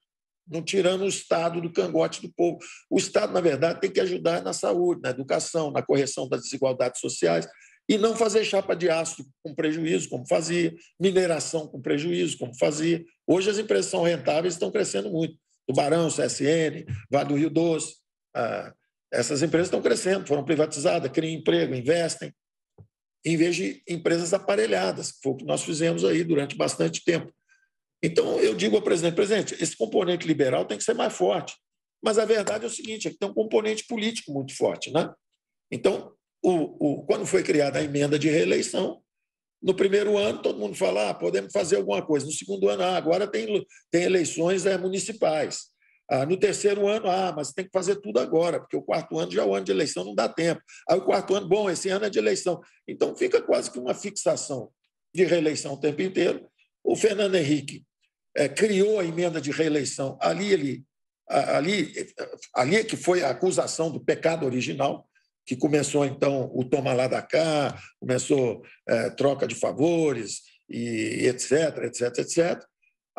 Não tiramos o Estado do cangote do povo. O Estado, na verdade, tem que ajudar na saúde, na educação, na correção das desigualdades sociais e não fazer chapa de aço com prejuízo, como fazia, mineração com prejuízo, como fazia. Hoje as empresas são rentáveis estão crescendo muito. Tubarão, CSN, Vale do Rio Doce, a ah, essas empresas estão crescendo, foram privatizadas, criam emprego, investem, em vez de empresas aparelhadas, que foi o que nós fizemos aí durante bastante tempo. Então, eu digo ao presidente, presidente, esse componente liberal tem que ser mais forte. Mas a verdade é o seguinte, é que tem um componente político muito forte. Né? Então, o, o, quando foi criada a emenda de reeleição, no primeiro ano, todo mundo fala, ah, podemos fazer alguma coisa. No segundo ano, ah, agora tem, tem eleições é, municipais. Ah, no terceiro ano, ah, mas tem que fazer tudo agora, porque o quarto ano já é o ano de eleição, não dá tempo. Aí o quarto ano, bom, esse ano é de eleição. Então fica quase que uma fixação de reeleição o tempo inteiro. O Fernando Henrique é, criou a emenda de reeleição. Ali ele, ali, ali é que foi a acusação do pecado original, que começou então o toma lá da cá, começou é, troca de favores e etc, etc, etc.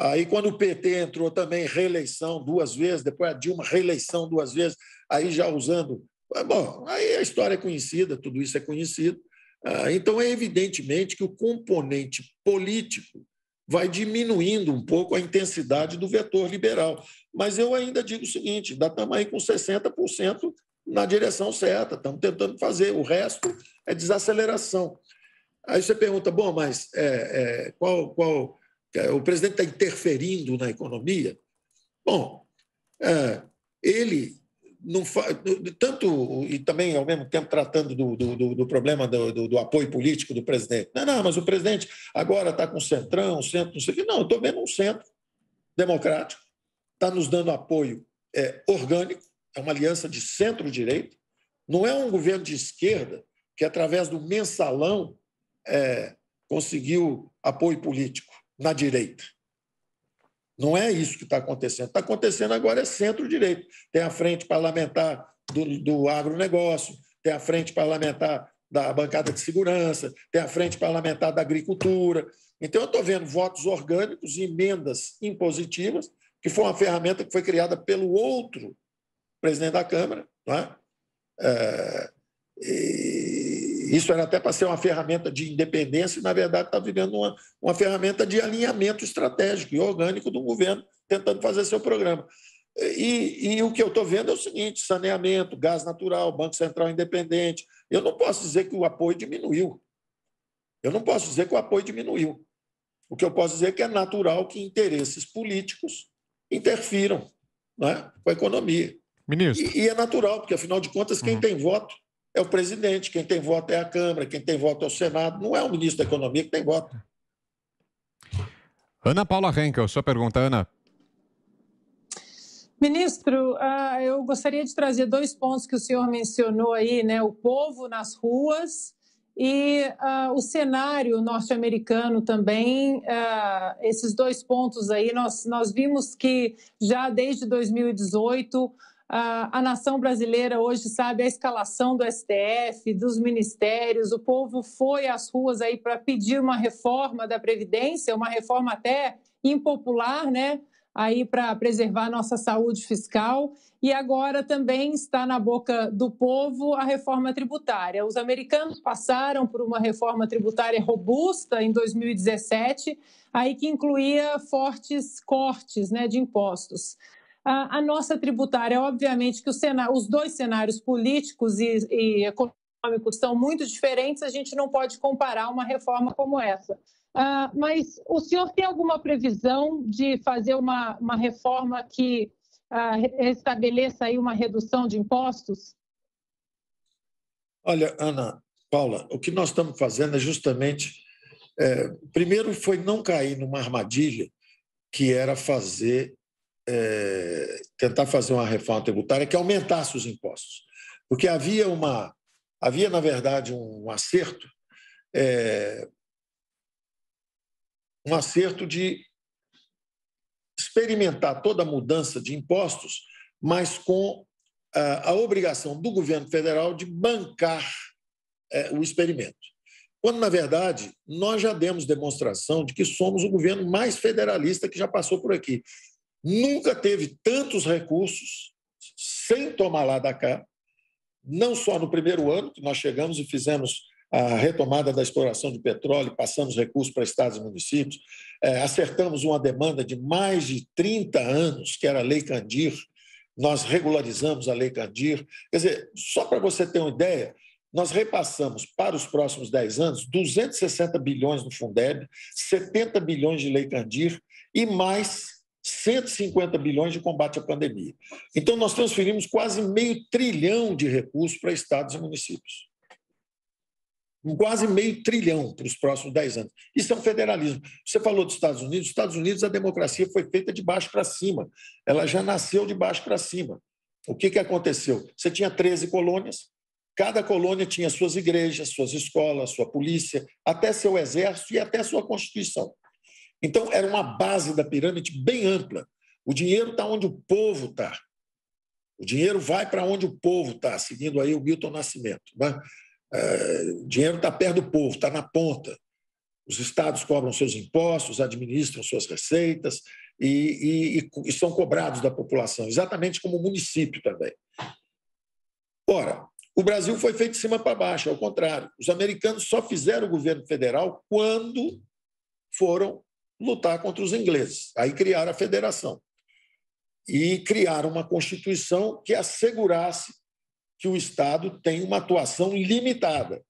Aí, quando o PT entrou também, reeleição duas vezes, depois a Dilma, reeleição duas vezes, aí já usando. Ah, bom, aí a história é conhecida, tudo isso é conhecido. Ah, então, é evidentemente que o componente político vai diminuindo um pouco a intensidade do vetor liberal. Mas eu ainda digo o seguinte: dá tamanho com 60% na direção certa, estamos tentando fazer, o resto é desaceleração. Aí você pergunta, bom, mas é, é, qual, qual é, o presidente está interferindo na economia. Bom, é, ele não faz. Tanto, e também, ao mesmo tempo, tratando do, do, do problema do, do, do, apoio político do presidente. Não, não, mas o presidente agora está com o centrão, centro, não sei o quê. Não, eu estou vendo um centro democrático, está nos dando apoio é, orgânico, é uma aliança de centro-direita, não é um governo de esquerda que, através do mensalão, é, conseguiu apoio político na direita. Não é isso que está acontecendo. Está acontecendo agora é centro-direita. Tem a frente parlamentar do, do agronegócio, tem a frente parlamentar da bancada de segurança, tem a frente parlamentar da agricultura. Então, eu estou vendo votos orgânicos e emendas impositivas, que foi uma ferramenta que foi criada pelo outro presidente da Câmara, não é? é e isso era até para ser uma ferramenta de independência e, na verdade, está vivendo uma, uma ferramenta de alinhamento estratégico e orgânico do governo tentando fazer seu programa. E, e o que eu estou vendo é o seguinte: saneamento, gás natural, Banco Central independente. Eu não posso dizer que o apoio diminuiu. Eu não posso dizer que o apoio diminuiu. O que eu posso dizer é que é natural que interesses políticos interfiram né, com a economia. Ministro. E, e é natural, porque afinal de contas, quem uhum. tem voto é o presidente, quem tem voto é a Câmara, quem tem voto é o Senado, não é o ministro da Economia que tem voto. Ana Paula Henkel, sua pergunta, Ana. Ministro, ah, eu gostaria de trazer dois pontos que o senhor mencionou aí, né? O povo nas ruas e ah, o cenário norte-americano também. Ah, esses dois pontos aí, nós, nós vimos que já desde 2018 a, a, nação brasileira hoje sabe a escalação do STF, dos ministérios, o povo foi às ruas aí para pedir uma reforma da Previdência, uma reforma até impopular, né? Aí para preservar nossa saúde fiscal. E agora também está na boca do povo a reforma tributária. Os americanos passaram por uma reforma tributária robusta em 2017, aí que incluía fortes cortes né, de impostos a, nossa tributária. Obviamente que cenário, os dois cenários políticos e, e econômicos são muito diferentes, a gente não pode comparar uma reforma como essa. Uh, mas o senhor tem alguma previsão de fazer uma, uma reforma que uh, ah, estabeleça aí uma redução de impostos? Olha, Ana, Paula, o que nós estamos fazendo é justamente. É, primeiro foi não cair numa armadilha que era fazer é, tentar fazer uma reforma tributária que aumentasse os impostos. Porque havia, uma, havia na verdade, um acerto, é, um acerto de experimentar toda a mudança de impostos, mas com a, a obrigação do governo federal de bancar é, o experimento. Quando, na verdade, nós já demos demonstração de que somos o governo mais federalista que já passou por aqui nunca teve tantos recursos sem tomar lá da cá, não só no primeiro ano, que nós chegamos e fizemos a retomada da exploração de petróleo, passamos recursos para estados e municípios, é, acertamos uma demanda de mais de 30 anos, que era a Lei Candir, nós regularizamos a Lei Candir. Quer dizer, só para você ter uma ideia, nós repassamos para os próximos 10 anos 260 bilhões no Fundeb, 70 bilhões de Lei Candir e mais 150 bilhões de combate à pandemia. Então, nós transferimos quase meio trilhão de recursos para estados e municípios. Quase meio trilhão para os próximos 10 anos. Isso é um federalismo. Você falou dos Estados Unidos. Nos Estados Unidos, a democracia foi feita de baixo para cima. Ela já nasceu de baixo para cima. O que, que aconteceu? Você tinha 13 colônias, Cada colônia tinha suas igrejas, suas escolas, sua polícia, até seu exército e até sua constituição. Então, era uma base da pirâmide bem ampla. O dinheiro está onde o povo está. O dinheiro vai para onde o povo está, seguindo aí o Milton Nascimento. Né? É, o dinheiro está perto do povo, está na ponta. Os estados cobram seus impostos, administram suas receitas e, e, e são cobrados da população, exatamente como o município também. Ora, o Brasil foi feito de cima para baixo, ao contrário. Os americanos só fizeram o governo federal quando foram lutar contra os ingleses. Aí criaram a federação. E criaram uma constituição que assegurasse que o Estado tem uma atuação limitada.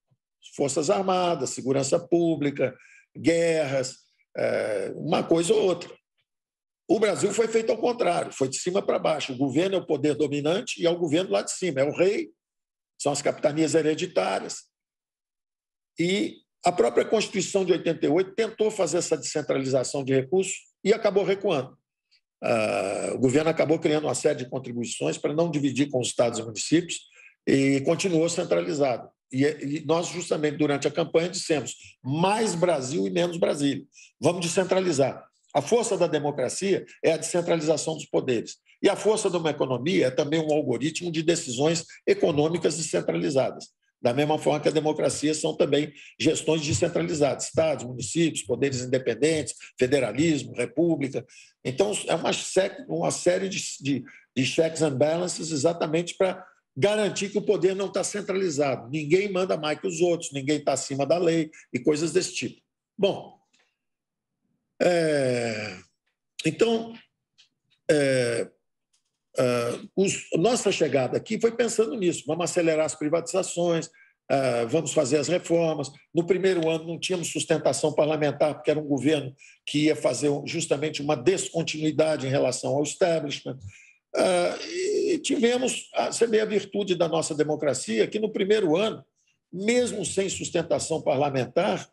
Forças Armadas, segurança pública, guerras, é, uma coisa ou outra. O Brasil foi feito ao contrário, foi de cima para baixo. O governo é o poder dominante e é o governo lá de cima, é o rei, são as capitanias hereditárias. E a própria Constituição de 88 tentou fazer essa descentralização de recursos e acabou recuando. Ah, o governo acabou criando uma série de contribuições para não dividir com os estados e municípios e continuou centralizado. E, nós, justamente durante a campanha, dissemos mais Brasil e menos Brasília. Vamos descentralizar. A força da democracia é a descentralização dos poderes. E a força de uma economia é também um algoritmo de decisões econômicas descentralizadas. Da mesma forma que a democracia são também gestões descentralizadas, estados, municípios, poderes independentes, federalismo, república. Então, é uma, uma série de, de, de checks and balances exatamente para garantir que o poder não está centralizado. Ninguém manda mais que os outros, ninguém está acima da lei e coisas desse tipo. Bom, é... então, é... Uh, os, nossa chegada aqui foi pensando nisso, vamos acelerar as privatizações, uh, vamos fazer as reformas. No primeiro ano não tínhamos sustentação parlamentar, porque era um governo que ia fazer justamente uma descontinuidade em relação ao establishment. Uh, e tivemos, essa é a virtude da nossa democracia, que no primeiro ano, mesmo sem sustentação parlamentar,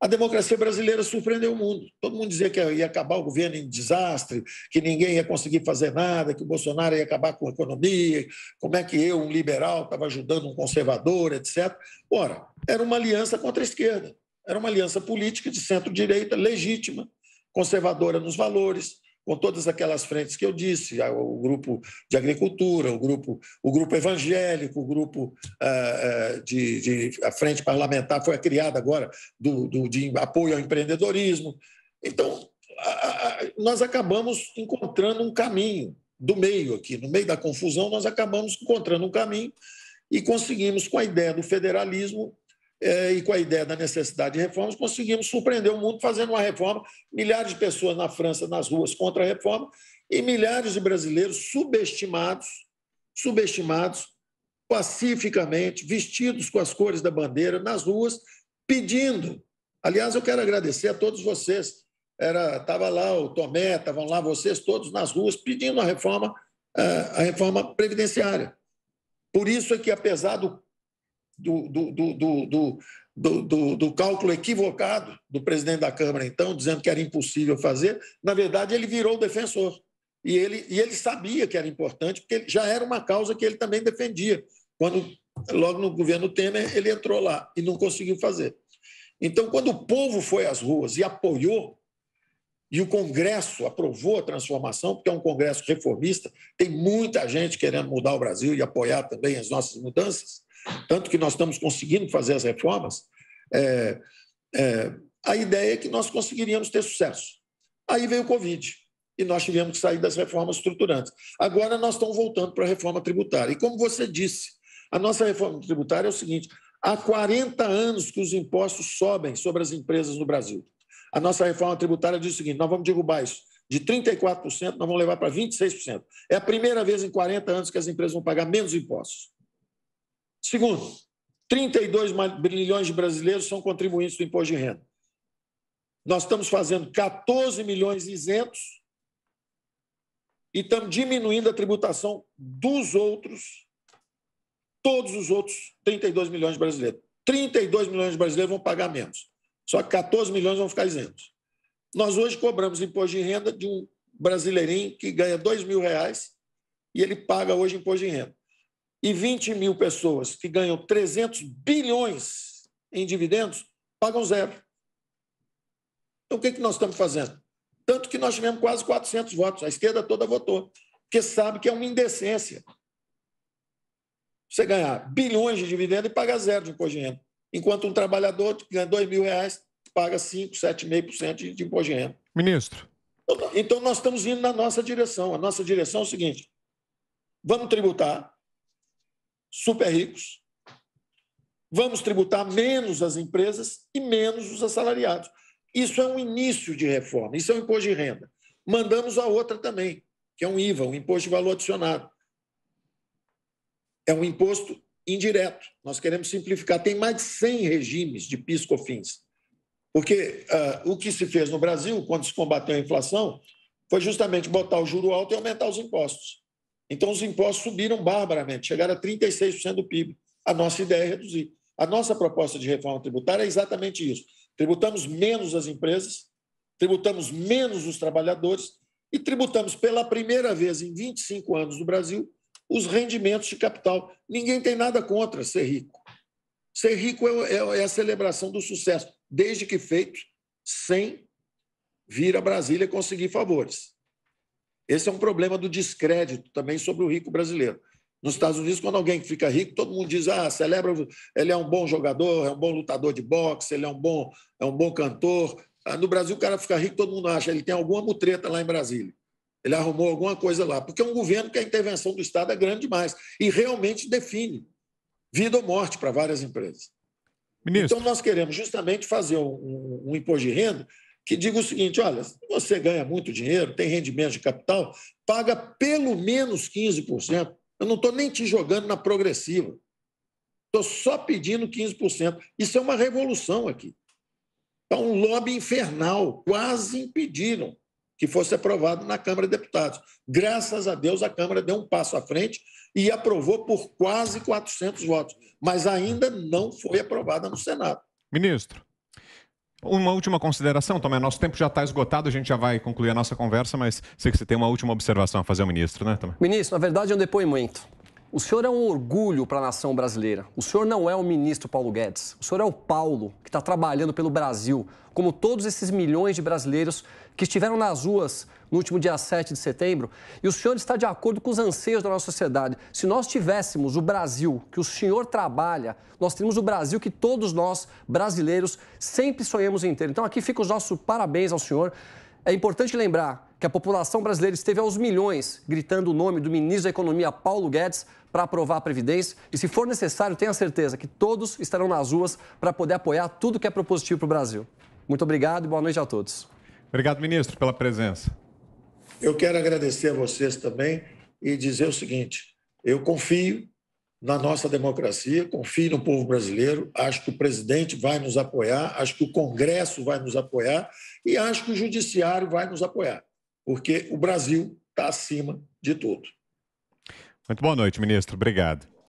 a democracia brasileira surpreendeu o mundo. Todo mundo dizia que ia acabar o governo em desastre, que ninguém ia conseguir fazer nada, que o Bolsonaro ia acabar com a economia, como é que eu, um liberal, estava ajudando um conservador, etc. Ora, era uma aliança contra a esquerda, era uma aliança política de centro-direita legítima, conservadora nos valores, com todas aquelas frentes que eu disse, o grupo de agricultura, o grupo, o grupo evangélico, o grupo eh, eh, de, de, a frente parlamentar foi criada agora do, do, de apoio ao empreendedorismo. Então, a, a, nós acabamos encontrando um caminho do meio aqui, no meio da confusão, nós acabamos encontrando um caminho e conseguimos, com a ideia do federalismo, é, e com a ideia da necessidade de reformas, conseguimos surpreender o mundo fazendo uma reforma. Milhares de pessoas na França nas ruas contra a reforma e milhares de brasileiros subestimados, subestimados, pacificamente, vestidos com as cores da bandeira nas ruas, pedindo. Aliás, eu quero agradecer a todos vocês. Era, tava lá o Tomé, estavam lá vocês todos nas ruas pedindo a reforma, eh, a reforma previdenciária. Por isso é que apesar do do, do, do, do, cálculo equivocado do presidente da Câmara, então, dizendo que era impossível fazer, na verdade, ele virou defensor. E ele, e ele sabia que era importante, porque já era uma causa que ele também defendia. Quando, logo no governo Temer, ele entrou lá e não conseguiu fazer. Então, quando o povo foi às ruas e apoiou, e o Congresso aprovou a transformação, porque é um Congresso reformista, tem muita gente querendo mudar o Brasil e apoiar também as nossas mudanças, tanto que nós estamos conseguindo fazer as reformas, é, é, a ideia é que nós conseguiríamos ter sucesso. Aí veio o Covid e nós tivemos que sair das reformas estruturantes. Agora nós estamos voltando para a reforma tributária. E como você disse, a nossa reforma tributária é o seguinte: há 40 anos que os impostos sobem sobre as empresas no Brasil. A nossa reforma tributária diz o seguinte: nós vamos derrubar isso. De 34%, nós vamos levar para 26%. É a primeira vez em 40 anos que as empresas vão pagar menos impostos. Segundo, 32 milhões de brasileiros são contribuintes do imposto de renda. Nós estamos fazendo 14 milhões isentos e estamos diminuindo a tributação dos outros, todos os outros 32 milhões de brasileiros. 32 milhões de brasileiros vão pagar menos, só que 14 milhões vão ficar isentos. Nós hoje cobramos imposto de renda de um brasileirinho que ganha 2 mil reais e ele paga hoje imposto de renda e 20 mil pessoas que ganham 300 bilhões em dividendos pagam zero. Então, o que, é que nós estamos fazendo? Tanto que nós tivemos quase 400 votos, a esquerda toda votou, porque sabe que é uma indecência. Você ganhar bilhões de dividendos e pagar zero de imposto de renda, enquanto um trabalhador que ganha 2 mil reais paga 5, 7,5% de imposto de renda. Ministro. Então, nós estamos indo na nossa direção. A nossa direção é o seguinte: vamos tributar, super ricos, vamos tributar menos as empresas e menos os assalariados. Isso é um início de reforma, isso é um imposto de renda. Mandamos a outra também, que é um IVA, um imposto de valor adicionado. É um imposto indireto. Nós queremos simplificar. Tem mais de 100 regimes de PIS/COFINS. Porque uh, o que se fez no Brasil, quando se combateu a inflação, foi justamente botar o juro alto e aumentar os impostos. Então, os impostos subiram barbaramente, chegaram a 36% do PIB. A nossa ideia é reduzir. A nossa proposta de reforma tributária é exatamente isso. Tributamos menos as empresas, tributamos menos os trabalhadores e tributamos pela primeira vez em 25 anos no Brasil os rendimentos de capital. Ninguém tem nada contra ser rico. Ser rico é, é, é a celebração do sucesso, desde que feito sem vir a Brasília conseguir favores. Esse é um problema do descrédito também sobre o rico brasileiro. Nos Estados Unidos, quando alguém fica rico, todo mundo diz: ah, celebra, ele é um bom jogador, é um bom lutador de boxe, ele é um bom, é um bom cantor. Ah, no Brasil, o cara fica rico, todo mundo acha, ele tem alguma mutreta lá em Brasília. Ele arrumou alguma coisa lá. Porque é um governo que a intervenção do Estado é grande demais e realmente define vida ou morte para várias empresas. Ministro. Então, nós queremos justamente fazer um, um, um imposto de renda que diga o seguinte: olha, se você ganha muito dinheiro, tem rendimento de capital, paga pelo menos 15%. Eu não estou nem te jogando na progressiva. Estou só pedindo 15%. Isso é uma revolução aqui. É um lobby infernal. Quase impediram que fosse aprovado na Câmara de Deputados. Graças a Deus, a Câmara deu um passo à frente e aprovou por quase 400 votos, mas ainda não foi aprovada no Senado. Ministro, uma última consideração, Tomé. Nosso tempo já está esgotado, a gente já vai concluir a nossa conversa, mas sei que você tem uma última observação a fazer ao ministro, né, Tomé? Ministro, na verdade é um depoimento. O senhor é um orgulho para a nação brasileira. O senhor não é o ministro Paulo Guedes. O senhor é o Paulo, que está trabalhando pelo Brasil, como todos esses milhões de brasileiros que estiveram nas ruas no último dia 7 de setembro. E o senhor está de acordo com os anseios da nossa sociedade. Se nós tivéssemos o Brasil que o senhor trabalha, nós teríamos o Brasil que todos nós, brasileiros, sempre sonhamos em ter. Então aqui fica os nossos parabéns ao senhor. É importante lembrar que a população brasileira esteve aos milhões gritando o nome do ministro da Economia Paulo Guedes para aprovar a Previdência e, se for necessário, tenha certeza que todos estarão nas ruas para poder apoiar tudo que é propositivo para o Brasil. Muito obrigado e boa noite a todos. Obrigado, ministro, pela presença. Eu quero agradecer a vocês também e dizer o seguinte: eu confio na nossa democracia, confio no povo brasileiro, acho que o presidente vai nos apoiar, acho que o Congresso vai nos apoiar e acho que o Judiciário vai nos apoiar, porque o Brasil está acima de tudo. Muito boa noite, ministro. Obrigado.